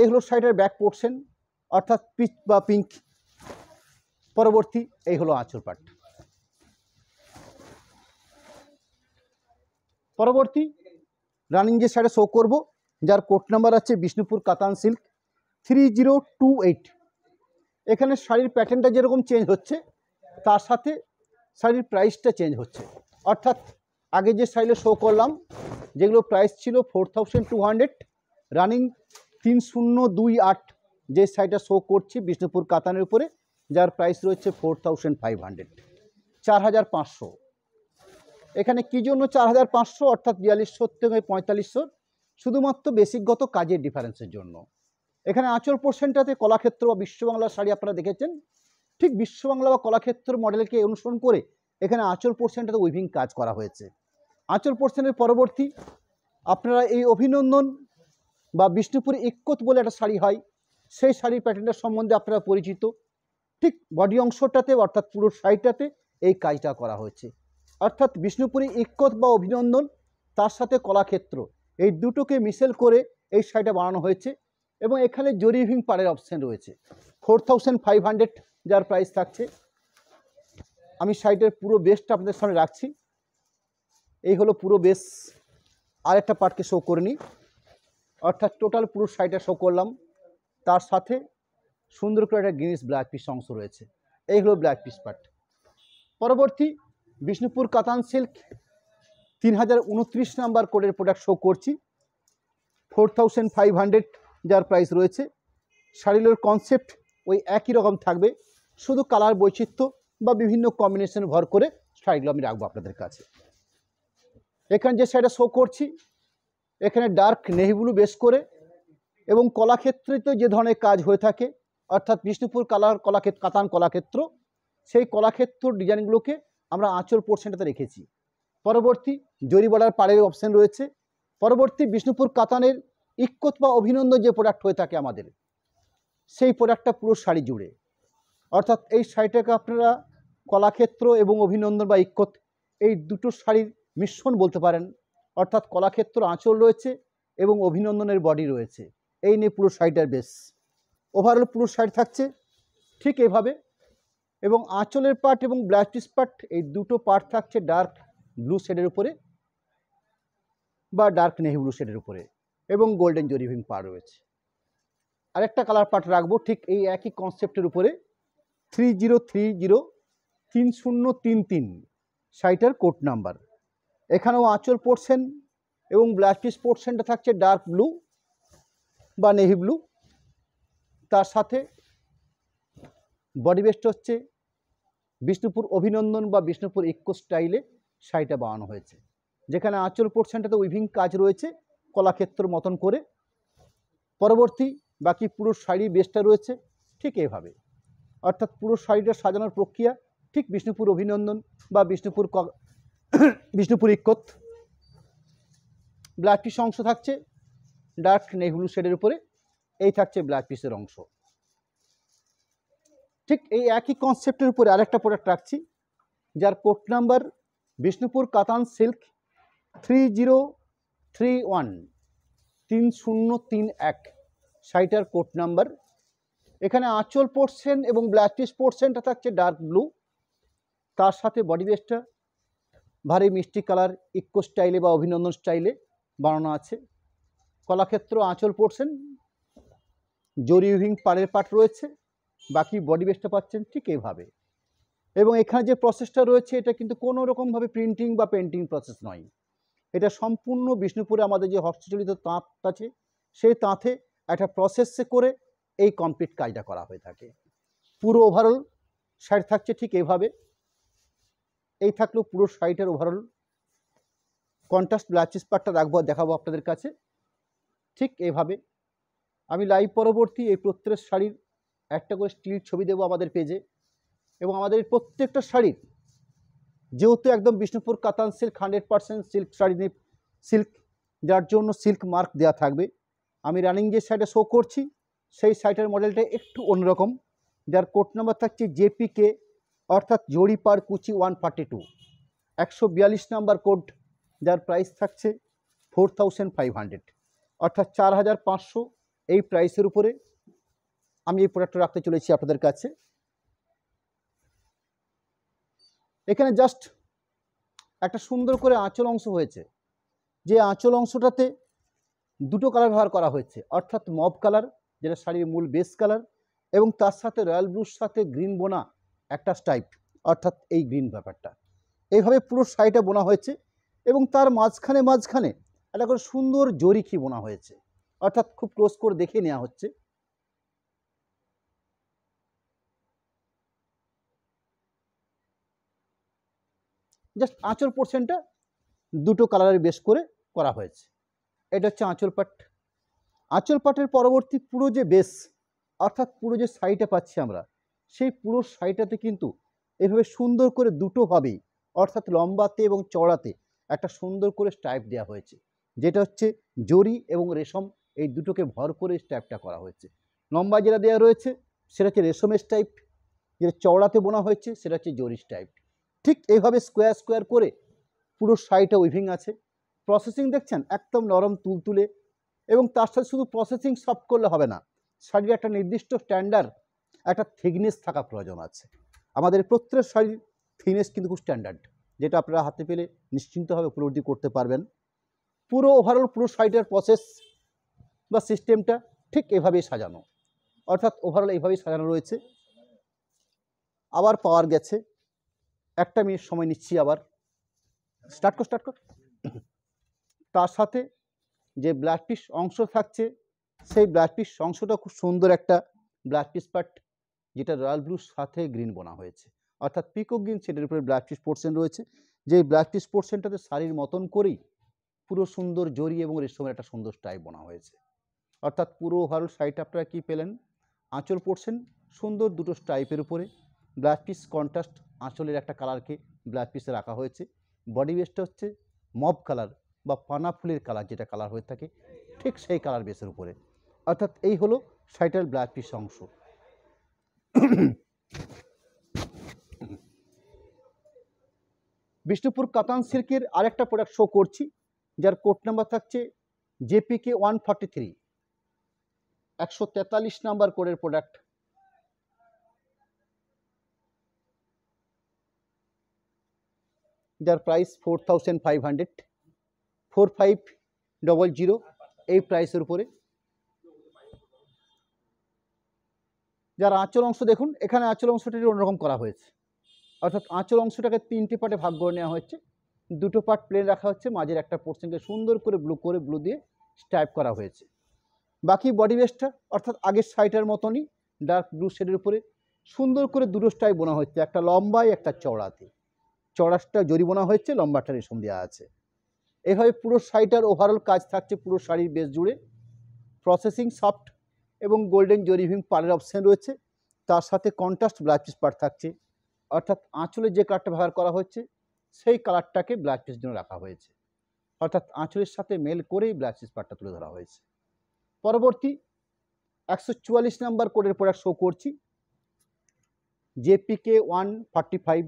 এই হলো শাড়িটার ব্যাক পোর্শন অর্থাৎ পিচ বা পিঙ্ক পরবর্তী এই হলো আঁচল পাট পরবর্তী রানিং যে শাড়ি শো করবো যার কোট নাম্বার আছে বিষ্ণুপুর কাতান silk three zero two eight এখানে শাড়ির প্যাটার্নটা যেরকম চেঞ্জ হচ্ছে তার সাথে শাড়ির প্রাইসটা চেঞ্জ হচ্ছে অর্থাৎ আগে যে শাড়িটা শো করলাম যেগুলো প্রাইস ছিল four thousand two hundred running তিন শূন্য দুই আট যে শাড়িটা শো করছি বিষ্ণুপুর কাতানের উপরে যার প্রাইস রয়েছে ফোর থাউজেন্ড ফাইভ হান্ড্রেড চার হাজার পাঁচশো এখানে কী জন্য চার হাজার পাঁচশো অর্থাৎ বিয়াল্লিশশো থেকে পঁয়তাল্লিশশো শুধুমাত্র বেসিকগত কাজের ডিফারেন্সের জন্য এখানে আঁচল পোর্শনটাতে কলাক্ষেত্র বা বিশ্ববাংলার শাড়ি আপনারা দেখেছেন ঠিক বিশ্ববাংলা বা কলাক্ষেত্র মডেলকে অনুসরণ করে এখানে আঁচল পোর্শনটাতে উইভিং কাজ করা হয়েছে আঁচল পোর্শনের পরবর্তী আপনারা এই অভিনন্দন বা বিষ্ণুপুরী ইক্কত বলে একটা শাড়ি হয় সেই শাড়ির প্যাটার্নটার সম্বন্ধে আপনারা পরিচিত ঠিক বডি অংশটাতে অর্থাৎ পুরো শাড়িটাতে এই কাজটা করা হয়েছে অর্থাৎ বিষ্ণুপুরী ইক্কত বা অভিনন্দন তার সাথে কলাক্ষেত্র এই দুটোকে মিশেল করে এই শাড়িটা বানানো হয়েছে এবং এখানে জরিভিং পারের অপশান রয়েছে ফোর থাউজেন্ড ফাইভ হান্ড্রেড যার প্রাইস থাকছে আমি সাইটের পুরো বেসটা আপনাদের সামনে রাখছি এই হলো পুরো বেস আর একটা পার্টকে শো করে নিই অর্থাৎ টোটাল পুরো সাইটটা শো করলাম তার সাথে সুন্দর করে একটা গ্রিনিস ব্ল্যাক পিস অংশ রয়েছে এই হলো ব্ল্যাক পিস পার্ট পরবর্তী বিষ্ণুপুর কাতান সিল্ক তিন হাজার উনত্রিশ নাম্বার কোডের প্রোডাক্ট শো করছি ফোর থাউজেন্ড ফাইভ হান্ড্রেড যার প্রাইস রয়েছে শাড়িগুলোর কনসেপ্ট ওই একই রকম থাকবে শুধু কালার বৈচিত্র্য বা বিভিন্ন কম্বিনেশন ভর করে শাড়িগুলো আমি রাখবো আপনাদের কাছে এখানে যে শাড়িটা শো করছি এখানে ডার্ক নেহিবুলু বেশ করে এবং কলাক্ষেত্রেতে যে ধরনের কাজ হয়ে থাকে অর্থাৎ বিষ্ণুপুর কালার কলাক্ষেত্র কাতান কলাক্ষেত্র সেই কলাক্ষেত্র ডিজাইনগুলোকে আমরা আঁচল পোর্শনটাতে রেখেছি পরবর্তী জরি পাড়ের অপশান রয়েছে পরবর্তী বিষ্ণুপুর কাতানের ইক্কত বা অভিনন্দন যে প্রোডাক্ট হয়ে থাকে আমাদের সেই প্রোডাক্টটা পুরো শাড়ি জুড়ে অর্থাৎ এই শাড়িটাকে আপনারা কলাক্ষেত্র এবং অভিনন্দন বা ইক্কত এই দুটো শাড়ির মিশ্রণ বলতে পারেন অর্থাৎ কলাক্ষেত্র আঁচল রয়েছে এবং অভিনন্দনের বডি রয়েছে এই নিয়ে পুরো শাড়িটার বেস ওভারঅল পুরো শাড়ি থাকছে ঠিক এভাবে এবং আঁচলের পার্ট এবং ব্লাউজ পিস পার্ট এই দুটো পার্ট থাকছে ডার্ক ব্লু শেডের উপরে বা ডার্ক নেহি ব্লু শেডের উপরে এবং গোল্ডেন জরিভিং পার রয়েছে আরেকটা কালার পার্ট রাখবো ঠিক এই একই কনসেপ্টের উপরে থ্রি জিরো থ্রি জিরো তিন শূন্য তিন তিন শাড়িটার কোট নাম্বার এখানেও আঁচল পড়ছেন এবং ব্লাউজ পিস পোর্শনটা থাকছে ডার্ক ব্লু বা নেভি ব্লু তার সাথে বডি বেস্ট হচ্ছে বিষ্ণুপুর অভিনন্দন বা বিষ্ণুপুর ইকো স্টাইলে শাড়িটা বানানো হয়েছে যেখানে আঁচল পোর্শনটাতে উইভিং কাজ রয়েছে কলাক্ষেত্র মতন করে পরবর্তী বাকি পুরো শাড়ি বেশটা রয়েছে ঠিক এভাবে অর্থাৎ পুরো শাড়িটা সাজানোর প্রক্রিয়া ঠিক বিষ্ণুপুর অভিনন্দন বা বিষ্ণুপুর ক বিষ্ণুপুর ইকত ব্ল্যাক পিস অংশ থাকছে ডার্ক নেহুলু শেডের উপরে এই থাকছে ব্ল্যাক পিসের অংশ ঠিক এই একই কনসেপ্টের উপরে আরেকটা প্রোডাক্ট রাখছি যার কোড নাম্বার বিষ্ণুপুর কাতান silk three zero three one তিন শূন্য তিন এক সাইটার কোড নাম্বার এখানে আঁচল পড়ছেন এবং ব্লাউজ পিস পোর্শনটা থাকছে ডার্ক ব্লু তার সাথে বডি বেসটা ভারী মিষ্টি কালার ইকো স্টাইলে বা অভিনন্দন স্টাইলে বানানো আছে কলাক্ষেত্র আঁচল পড়ছেন জরি উইভিং পাড়ের পাট রয়েছে বাকি বডি বেসটা পাচ্ছেন ঠিক এইভাবে এবং এখানে যে প্রসেসটা রয়েছে এটা কিন্তু কোনো রকমভাবে প্রিন্টিং বা পেন্টিং প্রসেস নয় এটা সম্পূর্ণ বিষ্ণুপুরে আমাদের যে হস্তচালিত তাঁত আছে সেই তাঁতে একটা প্রসেসে করে এই কমপ্লিট কাজটা করা হয়ে থাকে পুরো ওভারঅল সাইড থাকছে ঠিক এভাবে এই থাকলো পুরো সাইডের ওভারঅল কন্ট্রাস্ট ব্লাচিস পার্টটা রাখবো দেখাবো আপনাদের কাছে ঠিক এভাবে আমি লাইভ পরবর্তী এই প্রত্যেক শাড়ির একটা করে স্টিল ছবি দেবো আমাদের পেজে এবং আমাদের প্রত্যেকটা শাড়ির যেহেতু একদম বিষ্ণুপুর কাতান silk hundred percent silk sari silk যার জন্য সিল্ক মার্ক দেওয়া থাকবে আমি রানিং যে সাইডে শো করছি সেই সাইটের মডেলটা একটু অন্যরকম যার কোড নাম্বার থাকছে জেপিকে অর্থাৎ জড়ি পার কুচি ওয়ান ফার্টি টু একশো বিয়াল্লিশ নাম্বার কোড যার প্রাইস থাকছে ফোর থাউজেন্ড ফাইভ হান্ড্রেড অর্থাৎ চার হাজার পাঁচশো এই প্রাইসের উপরে আমি এই প্রোডাক্টটা রাখতে চলেছি আপনাদের কাছে এখানে জাস্ট একটা সুন্দর করে আঁচল অংশ হয়েছে যে আঁচল অংশটাতে দুটো কালার ব্যবহার করা হয়েছে অর্থাৎ মব কালার যেটা শাড়ির মূল বেস কালার এবং তার সাথে রয়্যাল ব্লুর সাথে গ্রিন বোনা একটা স্টাইপ অর্থাৎ এই গ্রিন ব্যাপারটা এইভাবে পুরো শাড়িটা বোনা হয়েছে এবং তার মাঝখানে মাঝখানে একটা করে সুন্দর জরিখি বোনা হয়েছে অর্থাৎ খুব ক্লোজ করে দেখে নেওয়া হচ্ছে জাস্ট আঁচল পোর্শনটা দুটো কালারের বেশ করে করা হয়েছে এটা হচ্ছে আঁচল পাট আঁচল পাটের পরবর্তী পুরো যে বেস অর্থাৎ পুরো যে শাড়িটা পাচ্ছি আমরা সেই পুরো শাড়িটাতে কিন্তু এভাবে সুন্দর করে দুটোভাবেই অর্থাৎ লম্বাতে এবং চড়াতে একটা সুন্দর করে স্ট্রাইপ দেওয়া হয়েছে যেটা হচ্ছে জরি এবং রেশম এই দুটোকে ভর করে স্ট্রাইপটা করা হয়েছে লম্বা যেটা দেওয়া রয়েছে সেটা হচ্ছে রেশমের স্ট্রাইপ যেটা চওড়াতে বোনা হয়েছে সেটা হচ্ছে জরি স্ট্রাইপ ঠিক এইভাবে স্কোয়ার স্কোয়ার করে পুরো শাড়িটা উইভিং আছে প্রসেসিং দেখছেন একদম নরম তুলতুলে এবং তার সাথে শুধু প্রসেসিং সফট করলে হবে না শাড়ির একটা নির্দিষ্ট স্ট্যান্ডার্ড একটা থিকনেস থাকা প্রয়োজন আছে আমাদের প্রত্যেক শাড়ির থিকনেস কিন্তু খুব স্ট্যান্ডার্ড যেটা আপনারা হাতে পেলে নিশ্চিন্তভাবে উপলব্ধি করতে পারবেন পুরো ওভারঅল পুরো শাড়িটার প্রসেস বা সিস্টেমটা ঠিক এভাবেই সাজানো অর্থাৎ ওভারঅল এইভাবেই সাজানো রয়েছে আবার পাওয়ার গেছে একটা মিনিট সময় নিচ্ছি আবার স্টার্ট কর স্টার্ট কর তার সাথে যে ব্লাড পিস অংশ থাকছে সেই ব্লাড পিস অংশটা খুব সুন্দর একটা ব্লাড পিস পার্ট যেটা রয়্যাল ব্লুর সাথে গ্রিন বোনা হয়েছে অর্থাৎ পিকক গ্রিন সেটার উপরে ব্লাড পিস পোর্শন রয়েছে যে ব্লাড পিস পোর্শনটাতে শাড়ির মতন করেই পুরো সুন্দর জরি এবং রেশমের একটা সুন্দর স্টাইপ বোনা হয়েছে অর্থাৎ পুরো হল সাইডটা আপনারা কী পেলেন আঁচল পোর্শন সুন্দর দুটো স্ট্রাইপের উপরে ব্লাড পিস কন্ট্রাস্ট আঁচলের একটা কালারকে ব্ল্যাক পিসে রাখা হয়েছে বডি বেসটা হচ্ছে মব কালার বা পানা ফুলের কালার যেটা কালার হয়ে থাকে ঠিক সেই কালার বেসের উপরে অর্থাৎ এই হলো সাইটার ব্ল্যাক পিস অংশ বিষ্ণুপুর কাতান সিল্কের আরেকটা প্রোডাক্ট শো করছি যার কোড নাম্বার থাকছে জেপিকে ওয়ান ফর্টি থ্রি একশো তেতাল্লিশ নাম্বার কোডের প্রোডাক্ট যার price four thousand five hundred four five double zero এই প্রাইসের উপরে যার আঁচল অংশ দেখুন এখানে আঁচল অংশটি অন্যরকম করা হয়েছে অর্থাৎ আঁচল অংশটাকে তিনটি পার্টে ভাগ করে নেওয়া হয়েছে দুটো পার্ট প্লেন রাখা হচ্ছে মাঝের একটা পোর্শনকে সুন্দর করে ব্লু করে ব্লু দিয়ে স্ট্রাইপ করা হয়েছে বাকি বডি বেস্টটা অর্থাৎ আগের সাইটার মতনই ডার্ক ব্লু শেডের উপরে সুন্দর করে দুটো স্টাইপ বোনা হচ্ছে একটা লম্বায় একটা চওড়াতে চড়াশটা জরিমানা হয়েছে লম্বাটা রেশম দেওয়া আছে এভাবে পুরো শাড়িটার ওভারঅল কাজ থাকছে পুরো শাড়ির বেশ জুড়ে প্রসেসিং সফট এবং গোল্ডেন জরিভিং পালের অপশান রয়েছে তার সাথে কন্ট্রাস্ট ব্ল্যাক পিস পার থাকছে অর্থাৎ আঁচলের যে কালারটা ব্যবহার করা হচ্ছে সেই কালারটাকে ব্ল্যাক পিস জন্য রাখা হয়েছে অর্থাৎ আঁচলের সাথে মেল করেই ব্ল্যাক পিস পার্টটা তুলে ধরা হয়েছে পরবর্তী একশো চুয়াল্লিশ নাম্বার কোডের প্রোডাক্ট শো করছি জেপিকে ওয়ান ফর্টি ফাইভ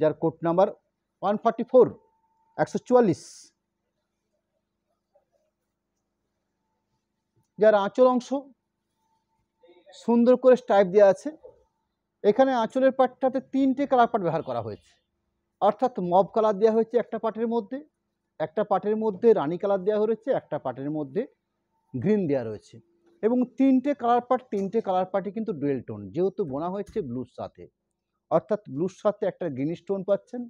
যার code number one forty four একশো চুয়াল্লিশ যার আঁচল অংশ সুন্দর করে স্টাইপ দেওয়া আছে এখানে আঁচলের পাটটাতে তিনটে কালার পাট ব্যবহার করা হয়েছে অর্থাৎ মব কালার দেওয়া হয়েছে একটা পাটের মধ্যে একটা পাটের মধ্যে রানি কালার দেওয়া হয়েছে একটা পাটের মধ্যে গ্রিন দেওয়া রয়েছে এবং তিনটে কালার পাট তিনটে কালার পাটে কিন্তু ডুয়েল টোন যেহেতু বোনা হয়েছে ব্লুর সাথে অর্থাৎ ব্লুর সাথে একটা গ্রিনিশ টোন পাচ্ছেন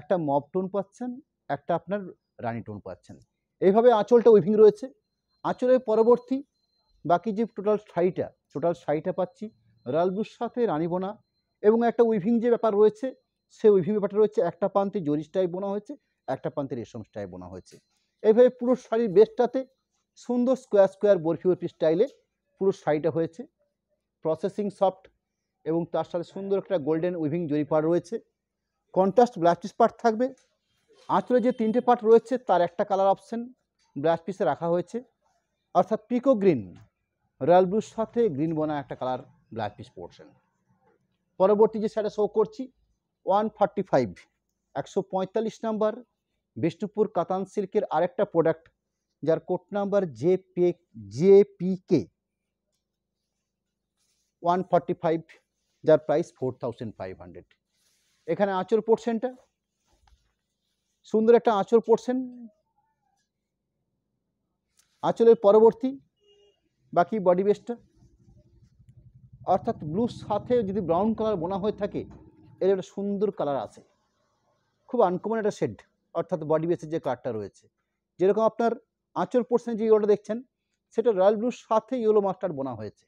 একটা মব টোন পাচ্ছেন একটা আপনার রানি টোন পাচ্ছেন এইভাবে আঁচলটা উইভিং রয়েছে আঁচলের পরবর্তী বাকি যে টোটাল শাড়িটা টোটাল শাড়িটা পাচ্ছি রয়্যাল ব্লুর সাথে রানী বোনা এবং একটা উইভিং যে ব্যাপার রয়েছে সে উইভিং ব্যাপারটা রয়েছে একটা প্রান্তে জরি স্টাইপ বোনা হয়েছে একটা প্রান্তে রেশম স্টাইপ বোনা হয়েছে এইভাবে পুরো শাড়ির বেস্টটাতে সুন্দর স্কোয়ার স্কোয়ার বরফি বরফি স্টাইলে পুরো শাড়িটা হয়েছে প্রসেসিং সফট এবং তার সাথে সুন্দর একটা গোল্ডেন উইভিং জরি পার রয়েছে কন্ট্রাস্ট ব্লাস পিস পার্ট থাকবে আঁচলে যে তিনটে পার্ট রয়েছে তার একটা কালার অপশন ব্লাস পিসে রাখা হয়েছে অর্থাৎ পিকো গ্রিন রয়্যাল ব্লুর সাথে গ্রিন বনা একটা কালার ব্ল্যাক পিস পড়ছেন পরবর্তী যে শাড়ি শো করছি ওয়ান ফার্টি ফাইভ একশো পঁয়তাল্লিশ নাম্বার বিষ্ণুপুর কাতান সিল্কের আরেকটা প্রোডাক্ট যার code number J P J P K one forty five যার price four thousand five hundred এখানে আঁচড় পোর্শনটা সুন্দর একটা আঁচড় পোর্শন আঁচলের পরবর্তী বাকি বডি বেসটা অর্থাৎ ব্লুর সাথে যদি ব্রাউন কালার বোনা হয়ে থাকে এর একটা সুন্দর কালার আছে খুব আনকমন একটা শেড অর্থাৎ বডি বেসের যে কালারটা রয়েছে যেরকম আপনার আঁচর পোর্শনে যে ইয়েলোটা দেখছেন সেটা রয়্যাল ব্লুর সাথে ইয়েলো মাস্টার বোনা হয়েছে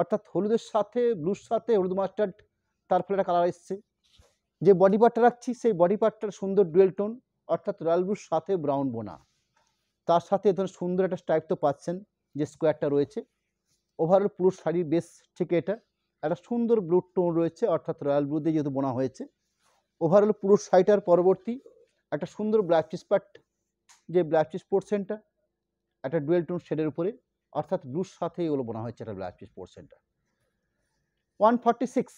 অর্থাৎ হলুদের সাথে ব্লুর সাথে হলুদ মাস্টার্ড তার ফলে একটা কালার এসছে যে বডি পার্টটা রাখছি সেই বডি পার্টটার সুন্দর ডুয়েল টোন অর্থাৎ রয়্যাল ব্লুর সাথে ব্রাউন বোনা তার সাথে এ ধরনের সুন্দর একটা স্ট্রাইপ তো পাচ্ছেন যে স্কোয়ারটা রয়েছে ওভারঅল পুরো শাড়ির বেস থেকে এটা একটা সুন্দর ব্লু টোন রয়েছে অর্থাৎ রয়্যাল ব্লু দিয়ে যেহেতু বোনা হয়েছে ওভারঅল পুরো শাড়িটার পরবর্তী একটা সুন্দর ব্ল্যাক চিস পার্ট যে ব্ল্যাক চিস পোর্শনটা একটা ডুয়েল টোন শেডের উপরে অর্থাৎ ব্লুর সাথে এগুলো বোনা হয়েছে এটা blouse piece centre one forty six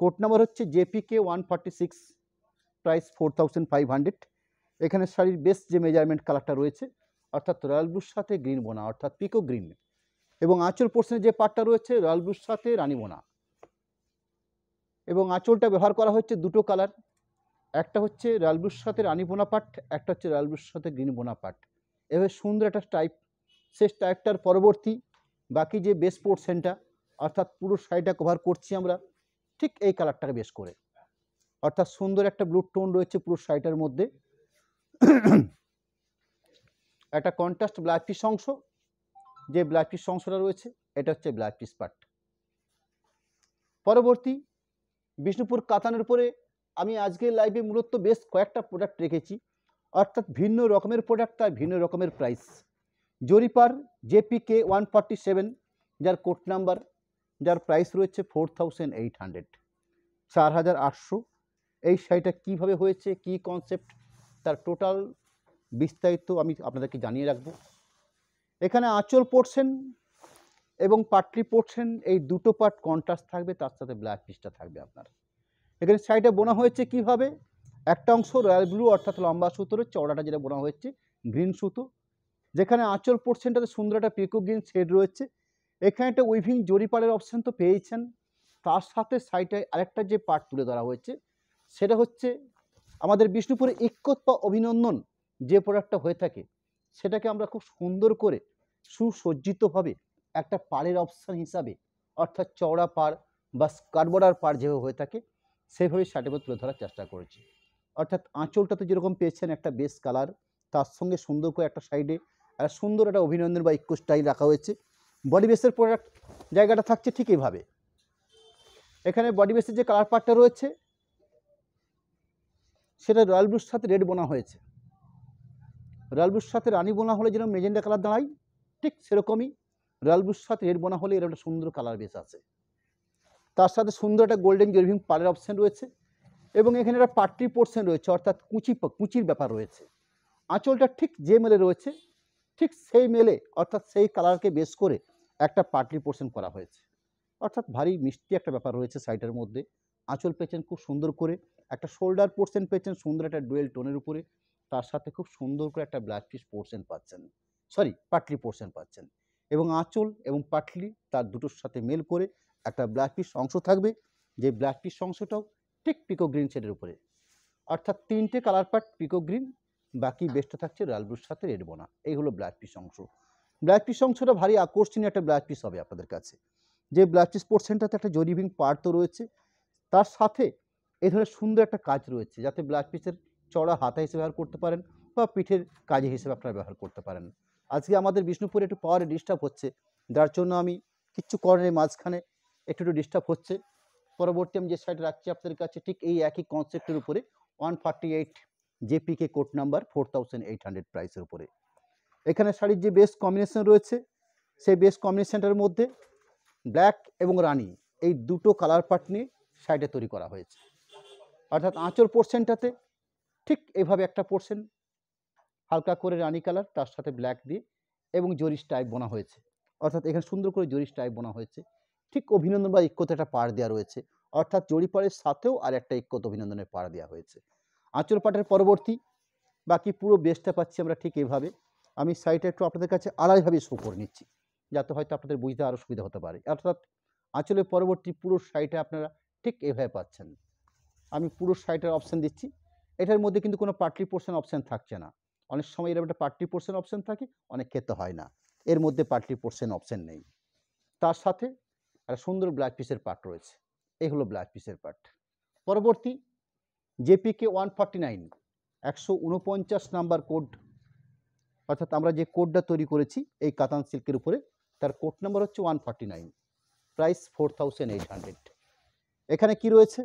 code number হচ্ছে J P K one forty six price four thousand five hundred এখানে শাড়ির বেস্ট যে মেজারমেন্ট কালারটা রয়েছে অর্থাৎ রয়্যাল ব্লুর সাথে গ্রিন বোনা অর্থাৎ পিকো গ্রিন এবং আঁচল পোর্শনের যে পার্টটা রয়েছে রয়্যাল ব্লুর সাথে রানী বোনা এবং আঁচলটা ব্যবহার করা হচ্ছে দুটো কালার একটা হচ্ছে রয়্যাল ব্লুর সাথে রানী বোনা পাট একটা হচ্ছে রয়্যাল ব্লুর সাথে গ্রিন বোনা পাট এভাবে সুন্দর একটা টাইপ শেষ টায়ারটার পরবর্তী বাকি যে বেস পোর্শনটা অর্থাৎ পুরো শাড়িটা কভার করছি আমরা ঠিক এই কালারটাকে বেশ করে অর্থাৎ সুন্দর একটা ব্লু টোন রয়েছে পুরো শাড়িটার মধ্যে একটা কন্ট্রাস্ট ব্ল্যাক পিস অংশ যে ব্ল্যাক পিস অংশটা রয়েছে এটা হচ্ছে ব্ল্যাক পিস পার্ট পরবর্তী বিষ্ণুপুর কাতানের উপরে আমি আজকের লাইভে মূলত বেশ কয়েকটা প্রোডাক্ট রেখেছি অর্থাৎ ভিন্ন রকমের প্রোডাক্ট আর ভিন্ন রকমের প্রাইস জরিপার জেপিকে ওয়ান ফর্টি সেভেন যার কোড নাম্বার যার প্রাইস রয়েছে ফোর থাউজেন্ড এইট হান্ড্রেড চার হাজার আটশো এই শাড়িটা কীভাবে হয়েছে কি কনসেপ্ট তার টোটাল বিস্তারিত আমি আপনাদেরকে জানিয়ে রাখব এখানে আঁচল পড়ছেন এবং পাটলি পড়ছেন এই দুটো পার্ট কন্ট্রাস্ট থাকবে তার সাথে ব্ল্যাক পিসটা থাকবে আপনার এখানে শাড়িটা বোনা হয়েছে কিভাবে একটা অংশ রয়্যাল ব্লু অর্থাৎ লম্বা সুতোর চওড়াটা যেটা বোনা হয়েছে গ্রিন সুতো যেখানে আঁচল তাতে সুন্দর একটা পিকো গ্রিন শেড রয়েছে এখানে একটা উইভিং জরিপারের অপশান তো পেয়েছেন তার সাথে সাইডে আরেকটা যে পার্ট তুলে ধরা হয়েছে সেটা হচ্ছে আমাদের বিষ্ণুপুরে ইক্কত বা অভিনন্দন যে প্রোডাক্টটা হয়ে থাকে সেটাকে আমরা খুব সুন্দর করে সুসজ্জিতভাবে একটা পাড়ের অপশান হিসাবে অর্থাৎ চওড়া পাড় বা কার্বোডার পাড় যেভাবে হয়ে থাকে সেভাবে শার্টের তুলে ধরার চেষ্টা করেছি অর্থাৎ আঁচলটাতে যেরকম পেয়েছেন একটা বেস কালার তার সঙ্গে সুন্দর করে একটা সাইডে একটা সুন্দর একটা অভিনন্দন বা ইকো স্টাইল রাখা হয়েছে বডি বেসের প্রোডাক্ট জায়গাটা থাকছে ঠিক এইভাবে এখানে বডি বেসের যে কালার পার্টটা রয়েছে সেটা রয়্যাল ব্লুর সাথে রেড বোনা হয়েছে রয়্যাল ব্লুর সাথে রানি বোনা হলে যেরকম মেজেন্ডা কালার দাঁড়ায় ঠিক সেরকমই রয়্যাল ব্লুর সাথে রেড বোনা হলে এর একটা সুন্দর কালার বেস আছে তার সাথে সুন্দর একটা গোল্ডেন গ্রেভিং পালের অপশান রয়েছে এবং এখানে একটা পার্টি পোর্শন রয়েছে অর্থাৎ কুচি কুচির ব্যাপার রয়েছে আঁচলটা ঠিক যে মেলে রয়েছে ঠিক সেই মেলে অর্থাৎ সেই কালারকে বেস করে একটা পাটলি পোর্শন করা হয়েছে অর্থাৎ ভারী মিষ্টি একটা ব্যাপার রয়েছে সাইডের মধ্যে আঁচল পেয়েছেন খুব সুন্দর করে একটা শোল্ডার পোর্শন পেয়েছেন সুন্দর একটা ডুয়েল টোনের উপরে তার সাথে খুব সুন্দর করে একটা ব্ল্যাক পিস পোর্শন পাচ্ছেন সরি পাটলি পোর্শন পাচ্ছেন এবং আঁচল এবং পাটলি তার দুটোর সাথে মেল করে একটা ব্ল্যাক পিস অংশ থাকবে যে ব্ল্যাক পিস অংশটাও ঠিক পিকো গ্রিন শেডের উপরে অর্থাৎ তিনটে কালার পার্ট পিকো গ্রিন বাকি হ্যাঁ। বেস্টটা থাকছে লালবুর সাথে রেড এই হলো ব্ল্যাক পিস অংশ ব্ল্যাক পিস অংশটা ভারী আকর্ষণীয় একটা ব্ল্যাক পিস হবে আপনাদের কাছে যে ব্ল্যাক পিস পোর্শনটাতে সেন্টারতে একটা জরিবিং পার্ট তো রয়েছে তার সাথে এ ধরনের সুন্দর একটা কাজ রয়েছে যাতে ব্ল্যাক পিসের চড়া হাতা হিসেবে ব্যবহার করতে পারেন বা পিঠের কাজে হিসেবে আপনারা ব্যবহার করতে পারেন আজকে আমাদের বিষ্ণুপুরে একটু পাওয়ারে ডিস্টার্ব হচ্ছে যার জন্য আমি কিচ্ছু করার মাঝখানে একটু একটু ডিস্টার্ব হচ্ছে পরবর্তী আমি যে সাইড রাখছি আপনাদের কাছে ঠিক এই একই কনসেপ্টের উপরে one forty eight J P K code number four thousand eight hundred প্রাইসের উপরে এখানে শাড়ির যে বেস্ট কম্বিনেশন রয়েছে সেই বেস্ট কম্বিনেশনটার মধ্যে ব্ল্যাক এবং রানি এই দুটো কালার পার্ট নিয়ে শাড়িটা তৈরি করা হয়েছে অর্থাৎ আঁচর পোর্শনটাতে ঠিক এভাবে একটা পোর্শন হালকা করে রানি কালার তার সাথে ব্ল্যাক দিয়ে এবং জরিস টাইপ বোনা হয়েছে অর্থাৎ এখানে সুন্দর করে জরিস টাইপ বোনা হয়েছে ঠিক অভিনন্দন বা ঐক্যতে একটা পাড় দেওয়া রয়েছে অর্থাৎ জরিপাড়ের সাথেও আর একটা ঐক্যত অভিনন্দনের পাড় দেওয়া হয়েছে আঁচল পাটের পরবর্তী বাকি পুরো বেসটা পাচ্ছি আমরা ঠিক এভাবে আমি সাইডটা একটু আপনাদের কাছে আড়াইভাবে শো করে নিচ্ছি যাতে হয়তো আপনাদের বুঝতে আরও সুবিধা হতে পারে অর্থাৎ আঁচলের পরবর্তী পুরো সাইডে আপনারা ঠিক এভাবে পাচ্ছেন আমি পুরো সাইডের অপশান দিচ্ছি এটার মধ্যে কিন্তু কোনো পার্টি পোর্শন অপশান থাকছে না অনেক সময় এরকম একটা পার্টি পোর্শন অপশান থাকে অনেক ক্ষেত্রে হয় না এর মধ্যে পার্টি পোর্শন অপশান নেই তার সাথে একটা সুন্দর ব্ল্যাক পিসের পার্ট রয়েছে এই হলো ব্ল্যাক পিসের পার্ট পরবর্তী জেপিকে ওয়ান ফর্টি নাইন একশো উনপঞ্চাশ নাম্বার কোড অর্থাৎ আমরা যে কোডটা তৈরি করেছি এই কাতান সিল্কের উপরে তার কোড নাম্বার হচ্ছে one forty nine price four thousand eight hundred এখানে কি রয়েছে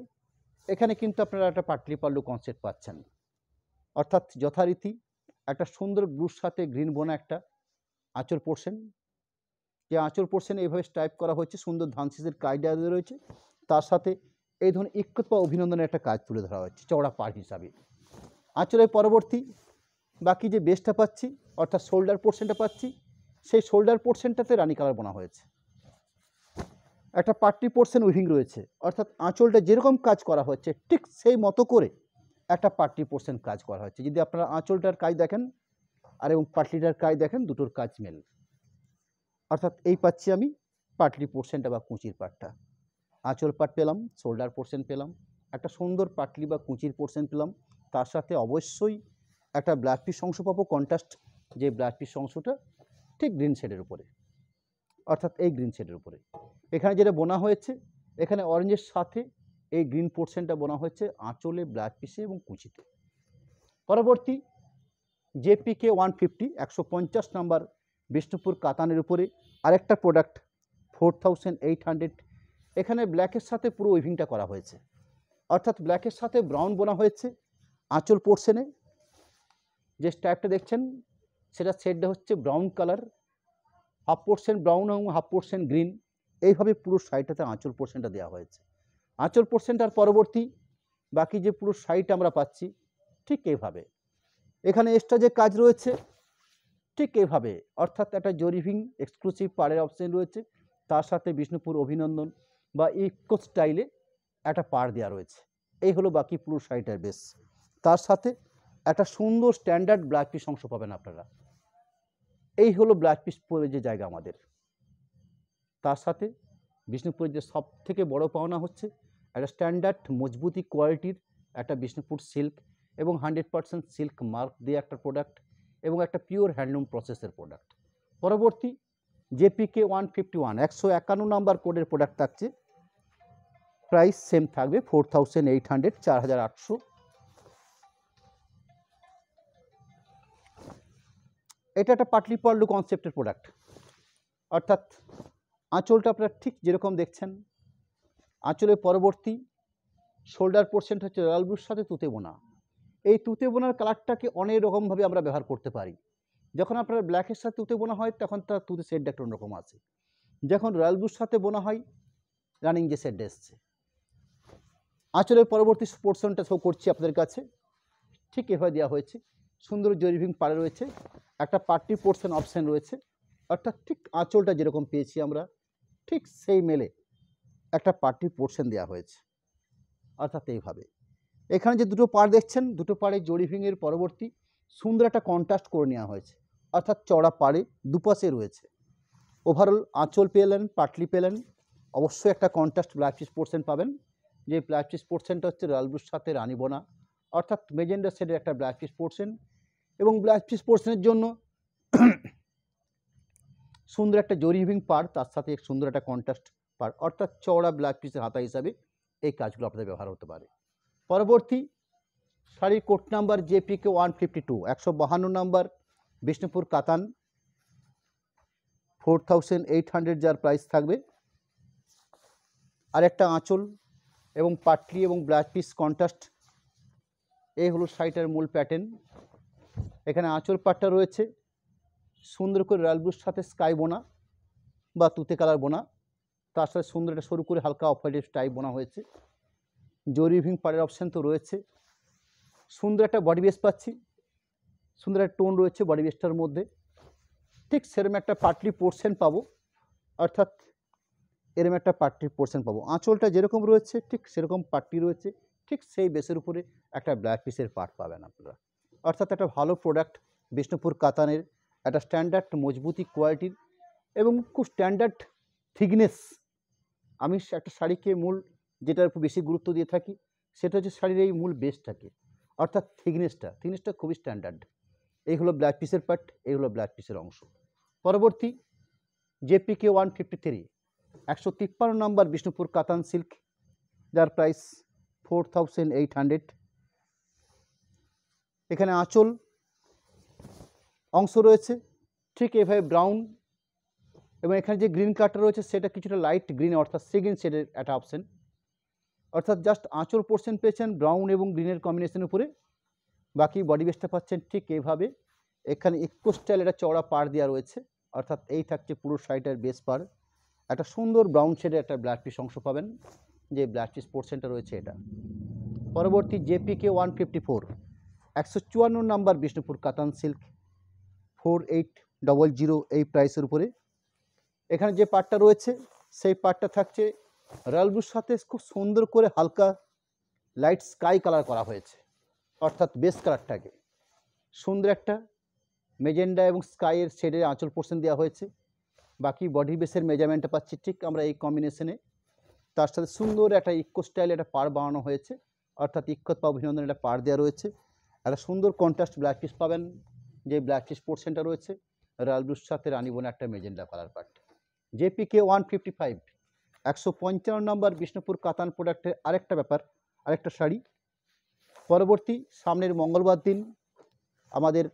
এখানে কিন্তু আপনারা একটা পাটলি পাল্লু কনসেপ্ট পাচ্ছেন অর্থাৎ যথারীতি একটা সুন্দর গ্রুর সাথে গ্রিন বোনা একটা আঁচড় পড়ছেন যে আঁচড় পড়ছেন এইভাবে স্ট্রাইপ করা হয়েছে সুন্দর ধানশিসের কায়দা রয়েছে তার সাথে এই ধরনের ইক্ষত বা অভিনন্দনের একটা কাজ তুলে ধরা হচ্ছে চওড়া পার হিসাবে আঁচলের পরবর্তী বাকি যে বেসটা পাচ্ছি অর্থাৎ শোল্ডার পোর্শনটা পাচ্ছি সেই শোল্ডার পোর্শনটাতে রানী কালার বোনা হয়েছে একটা পার্টি পোর্শন উইভিং রয়েছে অর্থাৎ আঁচলটা যেরকম কাজ করা হচ্ছে ঠিক সেই মতো করে একটা পার্টি পোর্শন কাজ করা হচ্ছে যদি আপনারা আঁচলটার কাজ দেখেন আর এবং পাটলিটার কাজ দেখেন দুটোর কাজ মেল অর্থাৎ এই পাচ্ছি আমি পাটলি পোর্শনটা বা কুঁচির পাটটা আঁচল পাট পেলাম শোল্ডার পোর্শন পেলাম একটা সুন্দর পাটলি বা কুচির পোর্শন পেলাম তার সাথে অবশ্যই একটা ব্ল্যাক পিস অংশ পাবো কন্ট্রাস্ট যে ব্ল্যাক পিস অংশটা ঠিক গ্রিন শেডের উপরে অর্থাৎ এই গ্রিন শেডের উপরে এখানে যেটা বোনা হয়েছে এখানে অরেঞ্জের সাথে এই গ্রিন পোর্শনটা বোনা হয়েছে আঁচলে ব্ল্যাক পিসে এবং কুচিতে পরবর্তী জেপিকে ওয়ান ফিফটি একশো পঞ্চাশ নাম্বার বিষ্ণুপুর কাতানের উপরে আরেকটা product four thousand eight hundred এখানে ব্ল্যাকের সাথে পুরো উইভিংটা করা হয়েছে অর্থাৎ ব্ল্যাকের সাথে ব্রাউন বোনা হয়েছে আঁচল পোর্শনে যে স্ট্যাপটা দেখছেন সেটা শেডটা হচ্ছে brown colour half portion brown এবং হাফ পোর্শন গ্রিন এইভাবে পুরো সাইডটাতে আঁচল পোর্শনটা দেওয়া হয়েছে আঁচল পোর্শনটার পরবর্তী বাকি যে পুরো সাইডটা আমরা পাচ্ছি ঠিক এইভাবে এখানে এক্সট্রা যে কাজ রয়েছে ঠিক এইভাবে অর্থাৎ একটা জরিভিং এক্সক্লুসিভ পাড়ের অপশন রয়েছে তার সাথে বিষ্ণুপুর অভিনন্দন বা ইকো স্টাইলে একটা পার দেওয়া রয়েছে এই হলো বাকি পুরো শাড়িটার বেস তার সাথে একটা সুন্দর স্ট্যান্ডার্ড ব্ল্যাক পিস অংশ পাবেন আপনারা এই হলো ব্ল্যাক পিস পরে যে জায়গা আমাদের তার সাথে বিষ্ণুপুরের যে সব থেকে বড় পাওনা হচ্ছে একটা স্ট্যান্ডার্ড মজবুতি কোয়ালিটির একটা বিষ্ণুপুর সিল্ক এবং হান্ড্রেড পারসেন্ট সিল্ক মার্ক দিয়ে একটা প্রোডাক্ট এবং একটা পিওর হ্যান্ডলুম প্রসেসের প্রোডাক্ট পরবর্তী জেপিকে ওয়ান ফিফটি ওয়ান একশো একান্ন নাম্বার কোডের প্রোডাক্ট থাকছে প্রাইস সেম থাকবে ফোর থাউজেন্ড এইট হান্ড্রেড চার হাজার আটশো এটা একটা পাটলি পাল্লু কনসেপ্টের প্রোডাক্ট অর্থাৎ আঁচলটা আপনারা ঠিক যেরকম দেখছেন আঁচলের পরবর্তী শোল্ডার পোর্শনটা হচ্ছে রয়ালবুর সাথে তুতে বোনা এই তুতে বোনার কালারটাকে অনেক রকমভাবে আমরা ব্যবহার করতে পারি যখন আপনার ব্ল্যাকের সাথে তুতে বোনা হয় তখন তার তুতে সেটটা একটা অন্যরকম আছে যখন রয়্যাল ব্লুর সাথে বোনা হয় রানিং যে সেটটা এসছে আঁচলের পরবর্তী পোর্শনটা শো করছি আপনাদের কাছে ঠিক এভাবে দেওয়া হয়েছে সুন্দর জরিভিং পাড়ে রয়েছে একটা পার্টি পোর্শন অপশান রয়েছে অর্থাৎ ঠিক আঁচলটা যেরকম পেয়েছি আমরা ঠিক সেই মেলে একটা পার্টি পোর্শন দেওয়া হয়েছে অর্থাৎ এইভাবে এখানে যে দুটো পাড় দেখছেন দুটো পাড়ে জরিভিংয়ের পরবর্তী সুন্দর একটা কন্ট্রাস্ট করে নেওয়া হয়েছে অর্থাৎ চড়া পাড়ে দুপাশে রয়েছে ওভারঅল আঁচল পেলেন পাটলি পেলেন অবশ্যই একটা কন্ট্রাস্ট ব্লাউজ পিস পোর্শন পাবেন যে ব্লাস্টিস পোর্শনটা হচ্ছে রালবুর সাথে রানিবোনা অর্থাৎ মেজেন্ডার সেটের একটা ব্লাস্টিস পোর্শন এবং ব্লাস্টিস পোর্শনের জন্য সুন্দর একটা জরিভিং পার তার সাথে এক সুন্দর একটা কন্ট্রাস্ট পার অর্থাৎ চওড়া ব্ল্যাক পিসের হাতা হিসাবে এই কাজগুলো আপনাদের ব্যবহার হতে পারে পরবর্তী শাড়ির code number J P K one fifty two একশো বাহান্ন নাম্বার বিষ্ণুপুর কাতান ফোর থাউজেন্ড এইট হান্ড্রেড যার প্রাইস থাকবে আর একটা আঁচল এবং পাটলি এবং ব্লাড পিস কন্ট্রাস্ট এই হলো শাড়িটার মূল প্যাটার্ন এখানে আঁচল পাটটা রয়েছে সুন্দর করে রালবুর সাথে স্কাই বোনা বা তুতে কালার বোনা তার সাথে সুন্দর একটা সরু করে হালকা অফ হোয়াইট টাইপ বোনা হয়েছে জরি ভিং পাড়ের অপশান তো রয়েছে সুন্দর একটা বডি বেস পাচ্ছি সুন্দর একটা টোন রয়েছে বডি বেসটার মধ্যে ঠিক সেরম একটা পাটলি পোর্শন পাবো অর্থাৎ এরকম একটা পার্টির পোর্শন পাবো আঁচলটা যেরকম রয়েছে ঠিক সেরকম পার্টি রয়েছে ঠিক সেই বেসের উপরে একটা ব্ল্যাক পিসের পার্ট পাবেন আপনারা অর্থাৎ একটা ভালো প্রোডাক্ট বিষ্ণুপুর কাতানের একটা স্ট্যান্ডার্ড মজবুতি কোয়ালিটির এবং খুব স্ট্যান্ডার্ড থিকনেস আমি একটা শাড়িকে মূল যেটার উপর বেশি গুরুত্ব দিয়ে থাকি সেটা হচ্ছে শাড়ির এই মূল বেসটাকে অর্থাৎ থিকনেসটা থিকনেসটা খুবই স্ট্যান্ডার্ড এই হলো ব্ল্যাক পিসের পার্ট এই হলো ব্ল্যাক পিসের অংশ পরবর্তী জেপিকে ওয়ান ফিফটি থ্রি একশো তিপ্পান্ন নম্বর বিষ্ণুপুর কাতান সিল্ক যার price four thousand eight hundred এখানে আঁচল অংশ রয়েছে ঠিক এভাবে ব্রাউন এবং এখানে যে গ্রিন কাটটা রয়েছে সেটা কিছুটা লাইট গ্রিন অর্থাৎ সেকেন্ড শেডের একটা অপশান অর্থাৎ জাস্ট আঁচল পোর্শন পেয়েছেন ব্রাউন এবং গ্রিনের কম্বিনেশনের উপরে বাকি বডি বেসটা পাচ্ছেন ঠিক এভাবে এখানে ইকো স্টাইল একটা চওড়া পার দেওয়া রয়েছে অর্থাৎ এই থাকছে পুরো শাড়িটার বেস পার একটা সুন্দর ব্রাউন শেডের একটা ব্লাড পিস অংশ পাবেন যে ব্লাড পিস পোর্শনটা রয়েছে এটা পরবর্তী জেপিকে ওয়ান ফিফটি ফোর একশো চুয়ান্ন নাম্বার বিষ্ণুপুর কাতান silk four eight double zero এই প্রাইসের উপরে এখানে যে পার্টটা রয়েছে সেই পাটটা থাকছে রালবুর সাথে খুব সুন্দর করে হালকা লাইট স্কাই কালার করা হয়েছে অর্থাৎ বেস কালারটাকে সুন্দর একটা মেজেন্ডা এবং স্কাইয়ের শেডের আঁচল পোর্শন দেওয়া হয়েছে বাকি বডি বেসের মেজারমেন্টটা পাচ্ছি ঠিক আমরা এই কম্বিনেশনে তার সাথে সুন্দর একটা ইকো স্টাইল একটা পার বানানো হয়েছে অর্থাৎ ইক্ষত পা অভিনন্দন একটা পার দেওয়া রয়েছে একটা সুন্দর কন্ট্রাস্ট ব্ল্যাক পিস পাবেন যে ব্ল্যাক পিস পোর্শনটা রয়েছে রালবুর সাথে রানীবন একটা magenta colour part J P K one fifty five একশো পঞ্চান্ন নম্বর বিষ্ণুপুর কাতান প্রোডাক্টের আরেকটা ব্যাপার আরেকটা শাড়ি পরবর্তী সামনের মঙ্গলবার দিন আমাদের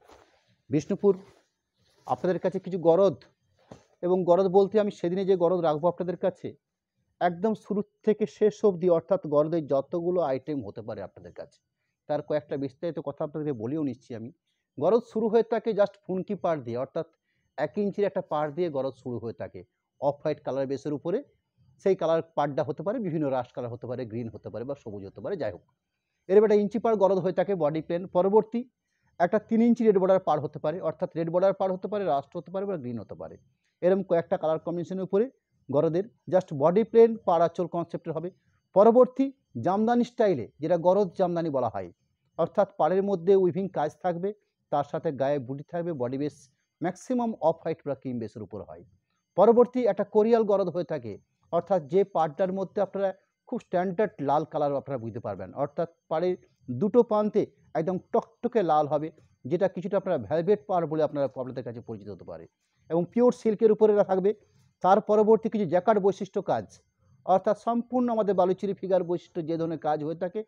বিষ্ণুপুর আপনাদের কাছে কিছু গরদ এবং গরদ বলতে আমি সেদিনে যে গরদ রাখবো আপনাদের কাছে একদম শুরু থেকে শেষ অবধি অর্থাৎ গরদের যতগুলো আইটেম হতে পারে আপনাদের কাছে তার কয়েকটা বিস্তারিত কথা আপনাদেরকে বলেও নিচ্ছি আমি গরদ শুরু হয়ে থাকে জাস্ট ফুনকি পার দিয়ে অর্থাৎ এক ইঞ্চির একটা পার দিয়ে গরদ শুরু হয়ে থাকে অফ হোয়াইট কালার বেসের উপরে সেই কালার পাড়টা হতে পারে বিভিন্ন রাস কালার হতে পারে গ্রিন হতে পারে বা সবুজ হতে পারে যাই হোক এর একটা ইঞ্চি পার গরদ হয়ে থাকে বডি প্লেন পরবর্তী একটা তিন ইঞ্চি রেড বর্ডার পার হতে পারে অর্থাৎ রেড বর্ডার পার হতে পারে রাস্ট হতে পারে বা গ্রিন হতে পারে এরকম কয়েকটা কালার কম্বিনেশনের উপরে গরদের জাস্ট বডি প্লেন পাড়া চোল কনসেপ্টের হবে পরবর্তী জামদানি স্টাইলে যেটা গরদ জামদানি বলা হয় অর্থাৎ পাড়ের মধ্যে উইভিং কাজ থাকবে তার সাথে গায়ে বুটি থাকবে body base maximum off white বা ক্রিম বেসের উপর হয় পরবর্তী একটা কোরিয়াল গরদ হয়ে থাকে অর্থাৎ যে পাড়টার মধ্যে আপনারা খুব স্ট্যান্ডার্ড লাল কালার আপনারা বুঝতে পারবেন অর্থাৎ পাড়ের দুটো প্রান্তে একদম টকটকে লাল হবে যেটা কিছুটা আপনারা ভ্যালভেট পাড় বলে আপনারা আপনাদের কাছে পরিচিত হতে পারে এবং পিওর সিল্কের উপরে থাকবে তার পরবর্তী কিছু জ্যাকার্ড বৈশিষ্ট্য কাজ অর্থাৎ সম্পূর্ণ আমাদের বালুচিরি ফিগার বৈশিষ্ট্য যে ধরনের কাজ হয়ে থাকে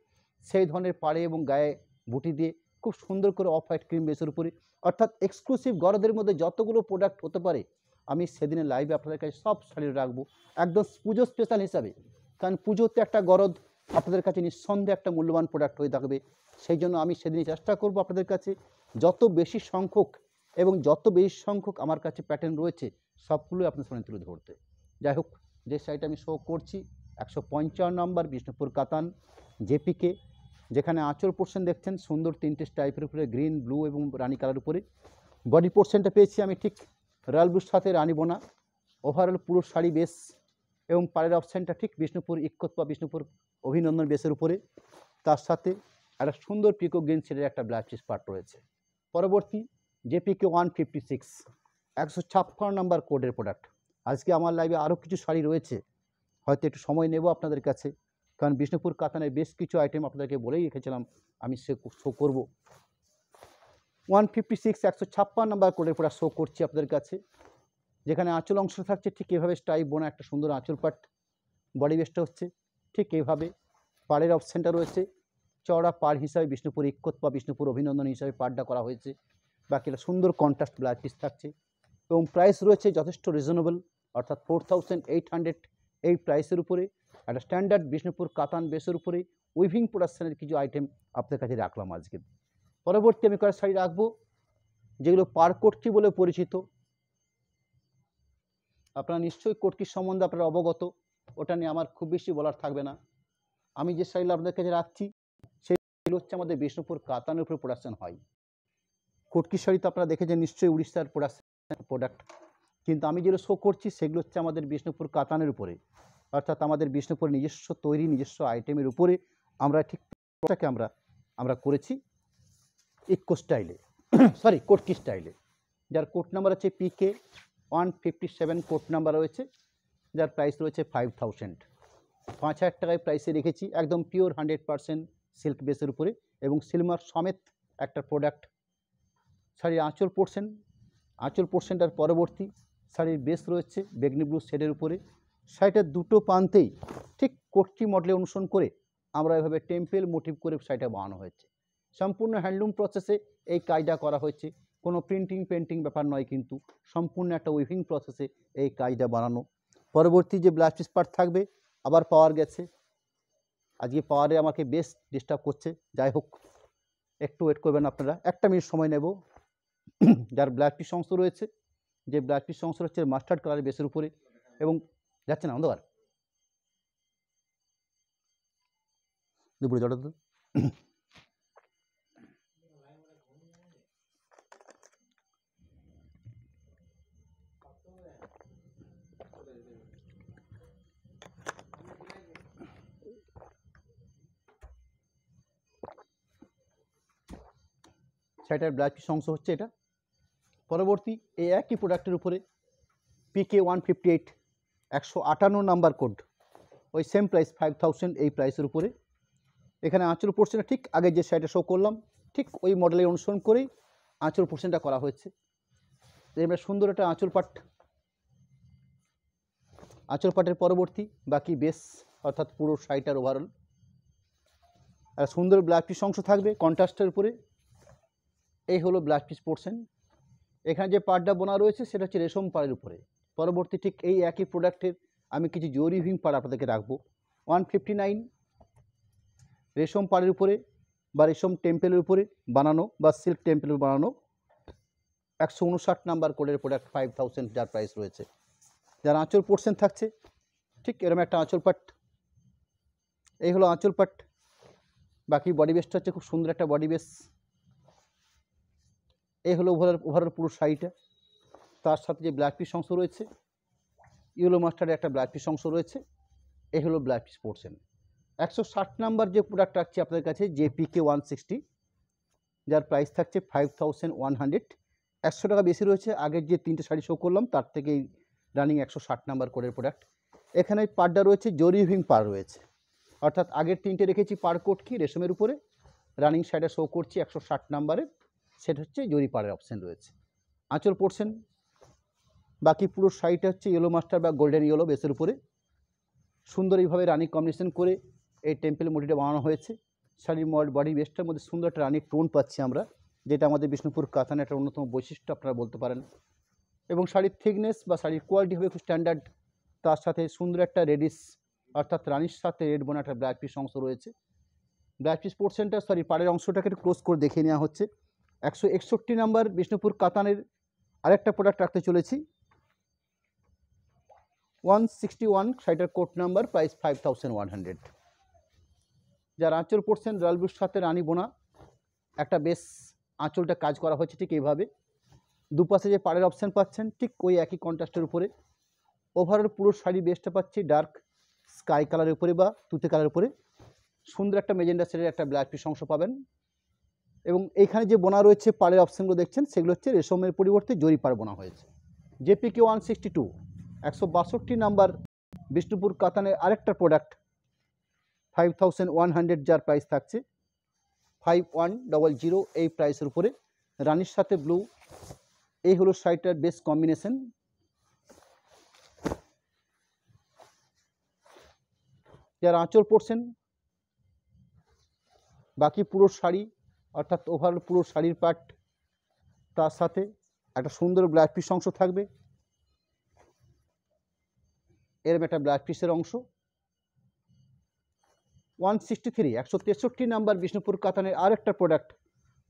সেই ধরনের পাড়ে এবং গায়ে বুটি দিয়ে খুব সুন্দর করে অফ হোয়াইট ক্রিম বেসের উপরে অর্থাৎ এক্সক্লুসিভ গরদের মধ্যে যতগুলো প্রোডাক্ট হতে পারে আমি সেদিনের লাইভে আপনাদের কাছে সব শাড়ি রাখবো একদম পুজো স্পেশাল হিসাবে কারণ পুজোতে একটা গরদ আপনাদের কাছে নিঃসন্দেহে একটা মূল্যবান প্রোডাক্ট হয়ে থাকবে সেই জন্য আমি সেদিনই চেষ্টা করব আপনাদের কাছে যত বেশি সংখ্যক এবং যত বেশি সংখ্যক আমার কাছে প্যাটার্ন রয়েছে সবগুলোই আপনার সামনে তুলে ধরতে যাই হোক যে শাড়িটা আমি শো করছি একশো পঞ্চান্ন নম্বর বিষ্ণুপুর কাতান জেপিকে যেখানে আঁচল পোর্শন দেখছেন সুন্দর তিনটে স্টাইপের উপরে গ্রিন ব্লু এবং রানি কালার উপরে বডি পোর্শনটা পেয়েছি আমি ঠিক রয়্যাল ব্লুর সাথে রানি বোনা ওভারঅল পুরো শাড়ি বেস এবং পাড়ের অপশানটা ঠিক বিষ্ণুপুর ইক্ষত বা বিষ্ণুপুর অভিনন্দন বেসের উপরে তার সাথে একটা সুন্দর পিকো গ্রিন শেডের একটা ব্ল্যাক পিস পার্ট রয়েছে পরবর্তী জেপিকে ওয়ান ফিফটি সিক্স একশো ছাপ্পান্ন নম্বর কোডের প্রোডাক্ট আজকে আমার লাইভে আরও কিছু শাড়ি রয়েছে হয়তো একটু সময় নেব আপনাদের কাছে কারণ বিষ্ণুপুর কাতানের বেশ কিছু আইটেম আপনাদেরকে বলেই রেখেছিলাম আমি সে শো করব ওয়ান ফিফটি সিক্স একশো ছাপ্পান্ন নম্বর কোডের প্রোডাক্ট শো করছি আপনাদের কাছে যেখানে আঁচল অংশ থাকছে ঠিক এভাবে স্টাইপ বোনা একটা সুন্দর আঁচল পাট বডি বেস্টটা হচ্ছে ঠিক এইভাবে পাড়ের অপশানটা রয়েছে চওড়া পাড় হিসাবে বিষ্ণুপুর ইক্ষত বা বিষ্ণুপুর অভিনন্দন হিসাবে পাড়টা করা হয়েছে বাকিটা সুন্দর কন্ট্রাস্ট ব্ল্যাক পিস থাকছে এবং প্রাইস রয়েছে যথেষ্ট রিজনেবল অর্থাৎ ফোর থাউজেন্ড এইট হান্ড্রেড এই প্রাইসের উপরে একটা স্ট্যান্ডার্ড বিষ্ণুপুর কাতান বেসের উপরে উইভিং প্রোডাকশানের কিছু আইটেম আপনার কাছে রাখলাম আজকে পরবর্তী আমি কয়েক শাড়ি রাখবো যেগুলো পার কোটকি বলে পরিচিত আপনারা নিশ্চয়ই কোটকির সম্বন্ধে আপনারা অবগত ওটা নিয়ে আমার খুব বেশি বলার থাকবে না আমি যে শাড়িগুলো আপনাদের কাছে রাখছি সেগুলো হচ্ছে আমাদের বিষ্ণুপুর কাতানের উপরে প্রোডাকশন হয় কোটকি শাড়ি তো আপনারা দেখেছেন নিশ্চয়ই উড়িষ্যার প্রোডাক্ট কিন্তু আমি যেগুলো শো করছি সেগুলো হচ্ছে আমাদের বিষ্ণুপুর কাতানের উপরে অর্থাৎ আমাদের বিষ্ণুপুর নিজস্ব তৈরি নিজস্ব আইটেমের উপরে আমরা ঠিক আমরা আমরা করেছি ইকো স্টাইলে সরি কোটকি স্টাইলে যার কোট নাম্বার আছে P K one fifty seven code number রয়েছে যার প্রাইস রয়েছে ফাইভ থাউজেন্ড পাঁচ হাজার টাকায় প্রাইসে রেখেছি একদম পিওর হান্ড্রেড পারসেন্ট সিল্ক বেসের উপরে এবং সিলমার সমেত একটা প্রোডাক্ট শাড়ির আঁচল পোর্শন আঁচল পোর্শনটার পরবর্তী শাড়ির বেস রয়েছে বেগনি ব্লু শেডের উপরে শাড়িটার দুটো প্রান্তেই ঠিক কোটকি মডেলে অনুসরণ করে আমরা এভাবে টেম্পেল মোটিভ করে শাড়িটা বানানো হয়েছে সম্পূর্ণ হ্যান্ডলুম প্রসেসে এই কাজটা করা হয়েছে কোনো প্রিন্টিং পেন্টিং ব্যাপার নয় কিন্তু সম্পূর্ণ একটা উইভিং প্রসেসে এই কাজটা বানানো পরবর্তী যে ব্লাস্ট পিস পার্ট থাকবে আবার পাওয়ার গেছে আজকে পাওয়ারে আমাকে বেশ ডিস্টার্ব করছে যাই হোক একটু ওয়েট করবেন আপনারা একটা মিনিট সময় নেব যার ব্ল্যাক পিস সংস্থ রয়েছে যে ব্ল্যাক পিস সংস্থা হচ্ছে মাস্টার্ড কালারের বেসের উপরে এবং যাচ্ছে না অন্ধকার দুপুরে জড়া তো সেটার ব্ল্যাক অংশ হচ্ছে এটা পরবর্তী এই একই প্রোডাক্টের উপরে পিকে ওয়ান ফিফটি এইট একশো আটান্ন নাম্বার কোড ওই সেম প্রাইস ফাইভ থাউজেন্ড এই প্রাইসের উপরে এখানে আঁচল পোর্শনটা ঠিক আগে যে সাইডটা শো করলাম ঠিক ওই মডেলের অনুসরণ করেই আঁচল পোর্শনটা করা হয়েছে এবার সুন্দর একটা আঁচল পাট আঁচল পাটের পরবর্তী বাকি বেস অর্থাৎ পুরো শাড়িটার ওভারঅল আর সুন্দর ব্লাউজ পিস অংশ থাকবে কন্ট্রাস্টের উপরে এই হলো ব্লাউজ পিস পোর্শন এখানে যে পাটটা বোনা রয়েছে সেটা হচ্ছে রেশম পাড়ের উপরে পরবর্তী ঠিক এই একই প্রোডাক্টের আমি কিছু জরি ভিং পাড় আপনাদেরকে রাখবো ওয়ান ফিফটি নাইন রেশম পাড়ের উপরে বা রেশম টেম্পেলের উপরে বানানো বা সিল্ক টেম্পেলের বানানো একশো উনষাট নাম্বার কোডের প্রোডাক্ট ফাইভ থাউজেন্ড যার প্রাইস রয়েছে যার আঁচল পোর্সেন থাকছে ঠিক এরকম একটা আঁচল পাট এই হলো আঁচল পাট বাকি বডি বেসটা হচ্ছে খুব সুন্দর একটা বডি বেস এই হলো ওভারের ওভারের পুরো শাড়িটা তার সাথে যে ব্ল্যাক পিস অংশ রয়েছে ইউলো মাস্টারের একটা ব্ল্যাক পিস অংশ রয়েছে এই হলো ব্ল্যাক পিস পোর্শন একশো ষাট নাম্বার যে প্রোডাক্ট রাখছি আপনাদের কাছে জেপিকে ওয়ান সিক্সটি যার প্রাইস থাকছে ফাইভ থাউজেন্ড ওয়ান হান্ড্রেড একশো টাকা বেশি রয়েছে আগের যে তিনটে শাড়ি শো করলাম তার থেকেই রানিং একশো ষাট নাম্বার কোডের প্রোডাক্ট এখানে পাড়টা রয়েছে জরিভিং পার রয়েছে অর্থাৎ আগের তিনটে রেখেছি পার কোট কি রেশমের উপরে রানিং শাড়িটা শো করছি একশো ষাট নাম্বারের সেটা হচ্ছে জরিপাড়ের অপশান রয়েছে আঁচল পড়ছেন বাকি পুরো শাড়িটা হচ্ছে ইয়েলো মাস্টার বা গোল্ডেন ইয়েলো বেসের উপরে সুন্দর এইভাবে রানি কম্বিনেশন করে এই টেম্পেল মোটিটা বানানো হয়েছে শাড়ির মড বডি বেস্টের মধ্যে সুন্দর একটা রানির টোন পাচ্ছি আমরা যেটা আমাদের বিষ্ণুপুর কাতানের একটা অন্যতম বৈশিষ্ট্য আপনারা বলতে পারেন এবং শাড়ির থিকনেস বা শাড়ির কোয়ালিটি হবে খুব স্ট্যান্ডার্ড তার সাথে সুন্দর একটা রেডিস অর্থাৎ রানির সাথে রেড বোনা একটা ব্ল্যাক পিস অংশ রয়েছে ব্ল্যাক পিস পোর্শনটা সরি পাড়ের অংশটাকে একটু ক্লোজ করে দেখে নেওয়া হচ্ছে একশো একষট্টি নাম্বার বিষ্ণুপুর কাতানের আরেকটা প্রোডাক্ট রাখতে চলেছি ওয়ান সিক্সটি ওয়ান সাইটার code number price five thousand one hundred যার আঁচল পড়ছেন রালবুর সাথে রানী বোনা একটা বেশ আঁচলটা কাজ করা হয়েছে ঠিক এইভাবে দুপাশে যে পাড়ের অপশান পাচ্ছেন ঠিক ওই একই কন্ট্রাস্টের উপরে ওভারঅল পুরো শাড়ি বেসটা পাচ্ছি ডার্ক স্কাই কালারের উপরে বা তুতে কালারের উপরে সুন্দর একটা মেজেন্ডা সেটের একটা ব্ল্যাক পিস অংশ পাবেন এবং এইখানে যে বোনা রয়েছে পাড়ের অপশানগুলো দেখছেন সেগুলো হচ্ছে রেশমের পরিবর্তে জরি পাড় বোনা হয়েছে জেপিকে ওয়ান সিক্সটি টু একশো বাষট্টি নাম্বার বিষ্ণুপুর কাতানের আরেকটা product five thousand one hundred যার প্রাইস থাকছে ফাইভ ওয়ান ডবল জিরো এই প্রাইসের উপরে রানির সাথে ব্লু এই হলো শাড়িটার বেস্ট কম্বিনেশন যারা আঁচড় পড়ছেন বাকি পুরো শাড়ি অর্থাৎ ওভারঅল পুরো শাড়ির পার্ট তার সাথে একটা সুন্দর ব্লাড পিস অংশ থাকবে এরম একটা ব্ল্যাক পিসের অংশ ওয়ান সিক্সটি থ্রি একশো তেষট্টি নাম্বার বিষ্ণুপুর কাতানের আরেকটা প্রোডাক্ট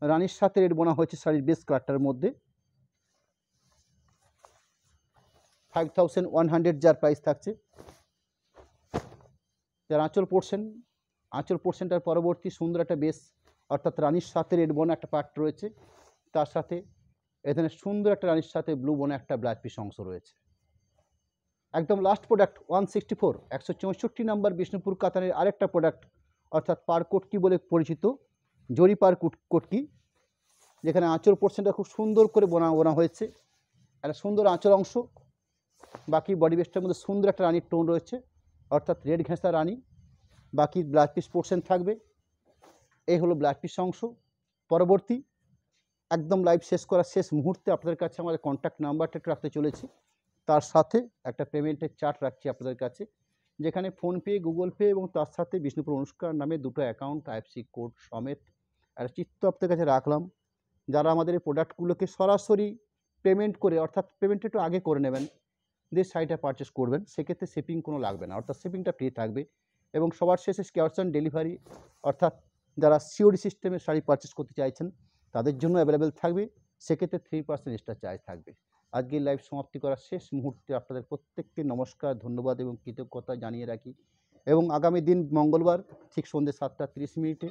রানীর সাথে রেট বোনা হয়েছে শাড়ির বেস কালারটার মধ্যে ফাইভ থাউজেন্ড ওয়ান হান্ড্রেড যার প্রাইস থাকছে যার আঁচল পড়ছেন আঁচল পোর্শনটার পরবর্তী সুন্দর একটা বেশ অর্থাৎ রানীর সাথে রেড বনে একটা পার্ট রয়েছে তার সাথে এখানে সুন্দর একটা রানীর সাথে ব্লু বনে একটা ব্ল্যাক পিস অংশ রয়েছে একদম last product one sixty four একশো চৌষট্টি নম্বর বিষ্ণুপুর কাতানের আরেকটা প্রোডাক্ট অর্থাৎ পারকোটকি বলে পরিচিত জরি কুট কোটকি যেখানে আঁচড় পোর্শনটা খুব সুন্দর করে বোনা বোনা হয়েছে একটা সুন্দর আঁচড় অংশ বাকি বডি বেসটার মধ্যে সুন্দর একটা রানীর টোন রয়েছে অর্থাৎ রেড ঘেঁষা রানী বাকি ব্লাড পিস পোর্শন থাকবে এই হলো ব্লাড পিস অংশ পরবর্তী একদম লাইভ শেষ করার শেষ মুহূর্তে আপনাদের কাছে আমাদের কন্ট্যাক্ট নাম্বারটা একটু রাখতে চলেছি তার সাথে একটা পেমেন্টের চার্ট রাখছি আপনাদের কাছে যেখানে ফোনপে গুগল পে এবং তার সাথে বিষ্ণুপুর অনুষ্কার নামে দুটো অ্যাকাউন্ট আইএফসি কোড সমেত একটা চিত্ত আপনাদের কাছে রাখলাম যারা আমাদের এই প্রোডাক্টগুলোকে সরাসরি পেমেন্ট করে অর্থাৎ পেমেন্ট একটু আগে করে নেবেন দিয়ে সাইটটা পারচেস করবেন সেক্ষেত্রে শিপিং কোনো লাগবে না অর্থাৎ শিপিংটা ফ্রি থাকবে এবং সবার শেষে ক্যাশ অন ডেলিভারি অর্থাৎ যারা সিওডি সিস্টেমের শাড়ি পারচেস করতে চাইছেন তাদের জন্য অ্যাভেলেবেল থাকবে সেক্ষেত্রে থ্রি পার্সেন্ট এক্সট্রা চার্জ থাকবে আজকে লাইভ সমাপ্তি করার শেষ মুহূর্তে আপনাদের প্রত্যেককে নমস্কার ধন্যবাদ এবং কৃতজ্ঞতা জানিয়ে রাখি এবং আগামী দিন মঙ্গলবার ঠিক সন্ধ্যে সাতটা তিরিশ মিনিটে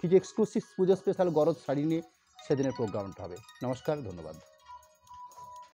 কিছু এক্সক্লুসিভ পুজো স্পেশাল গরজ শাড়ি নিয়ে সেদিনের প্রোগ্রামটা হবে নমস্কার ধন্যবাদ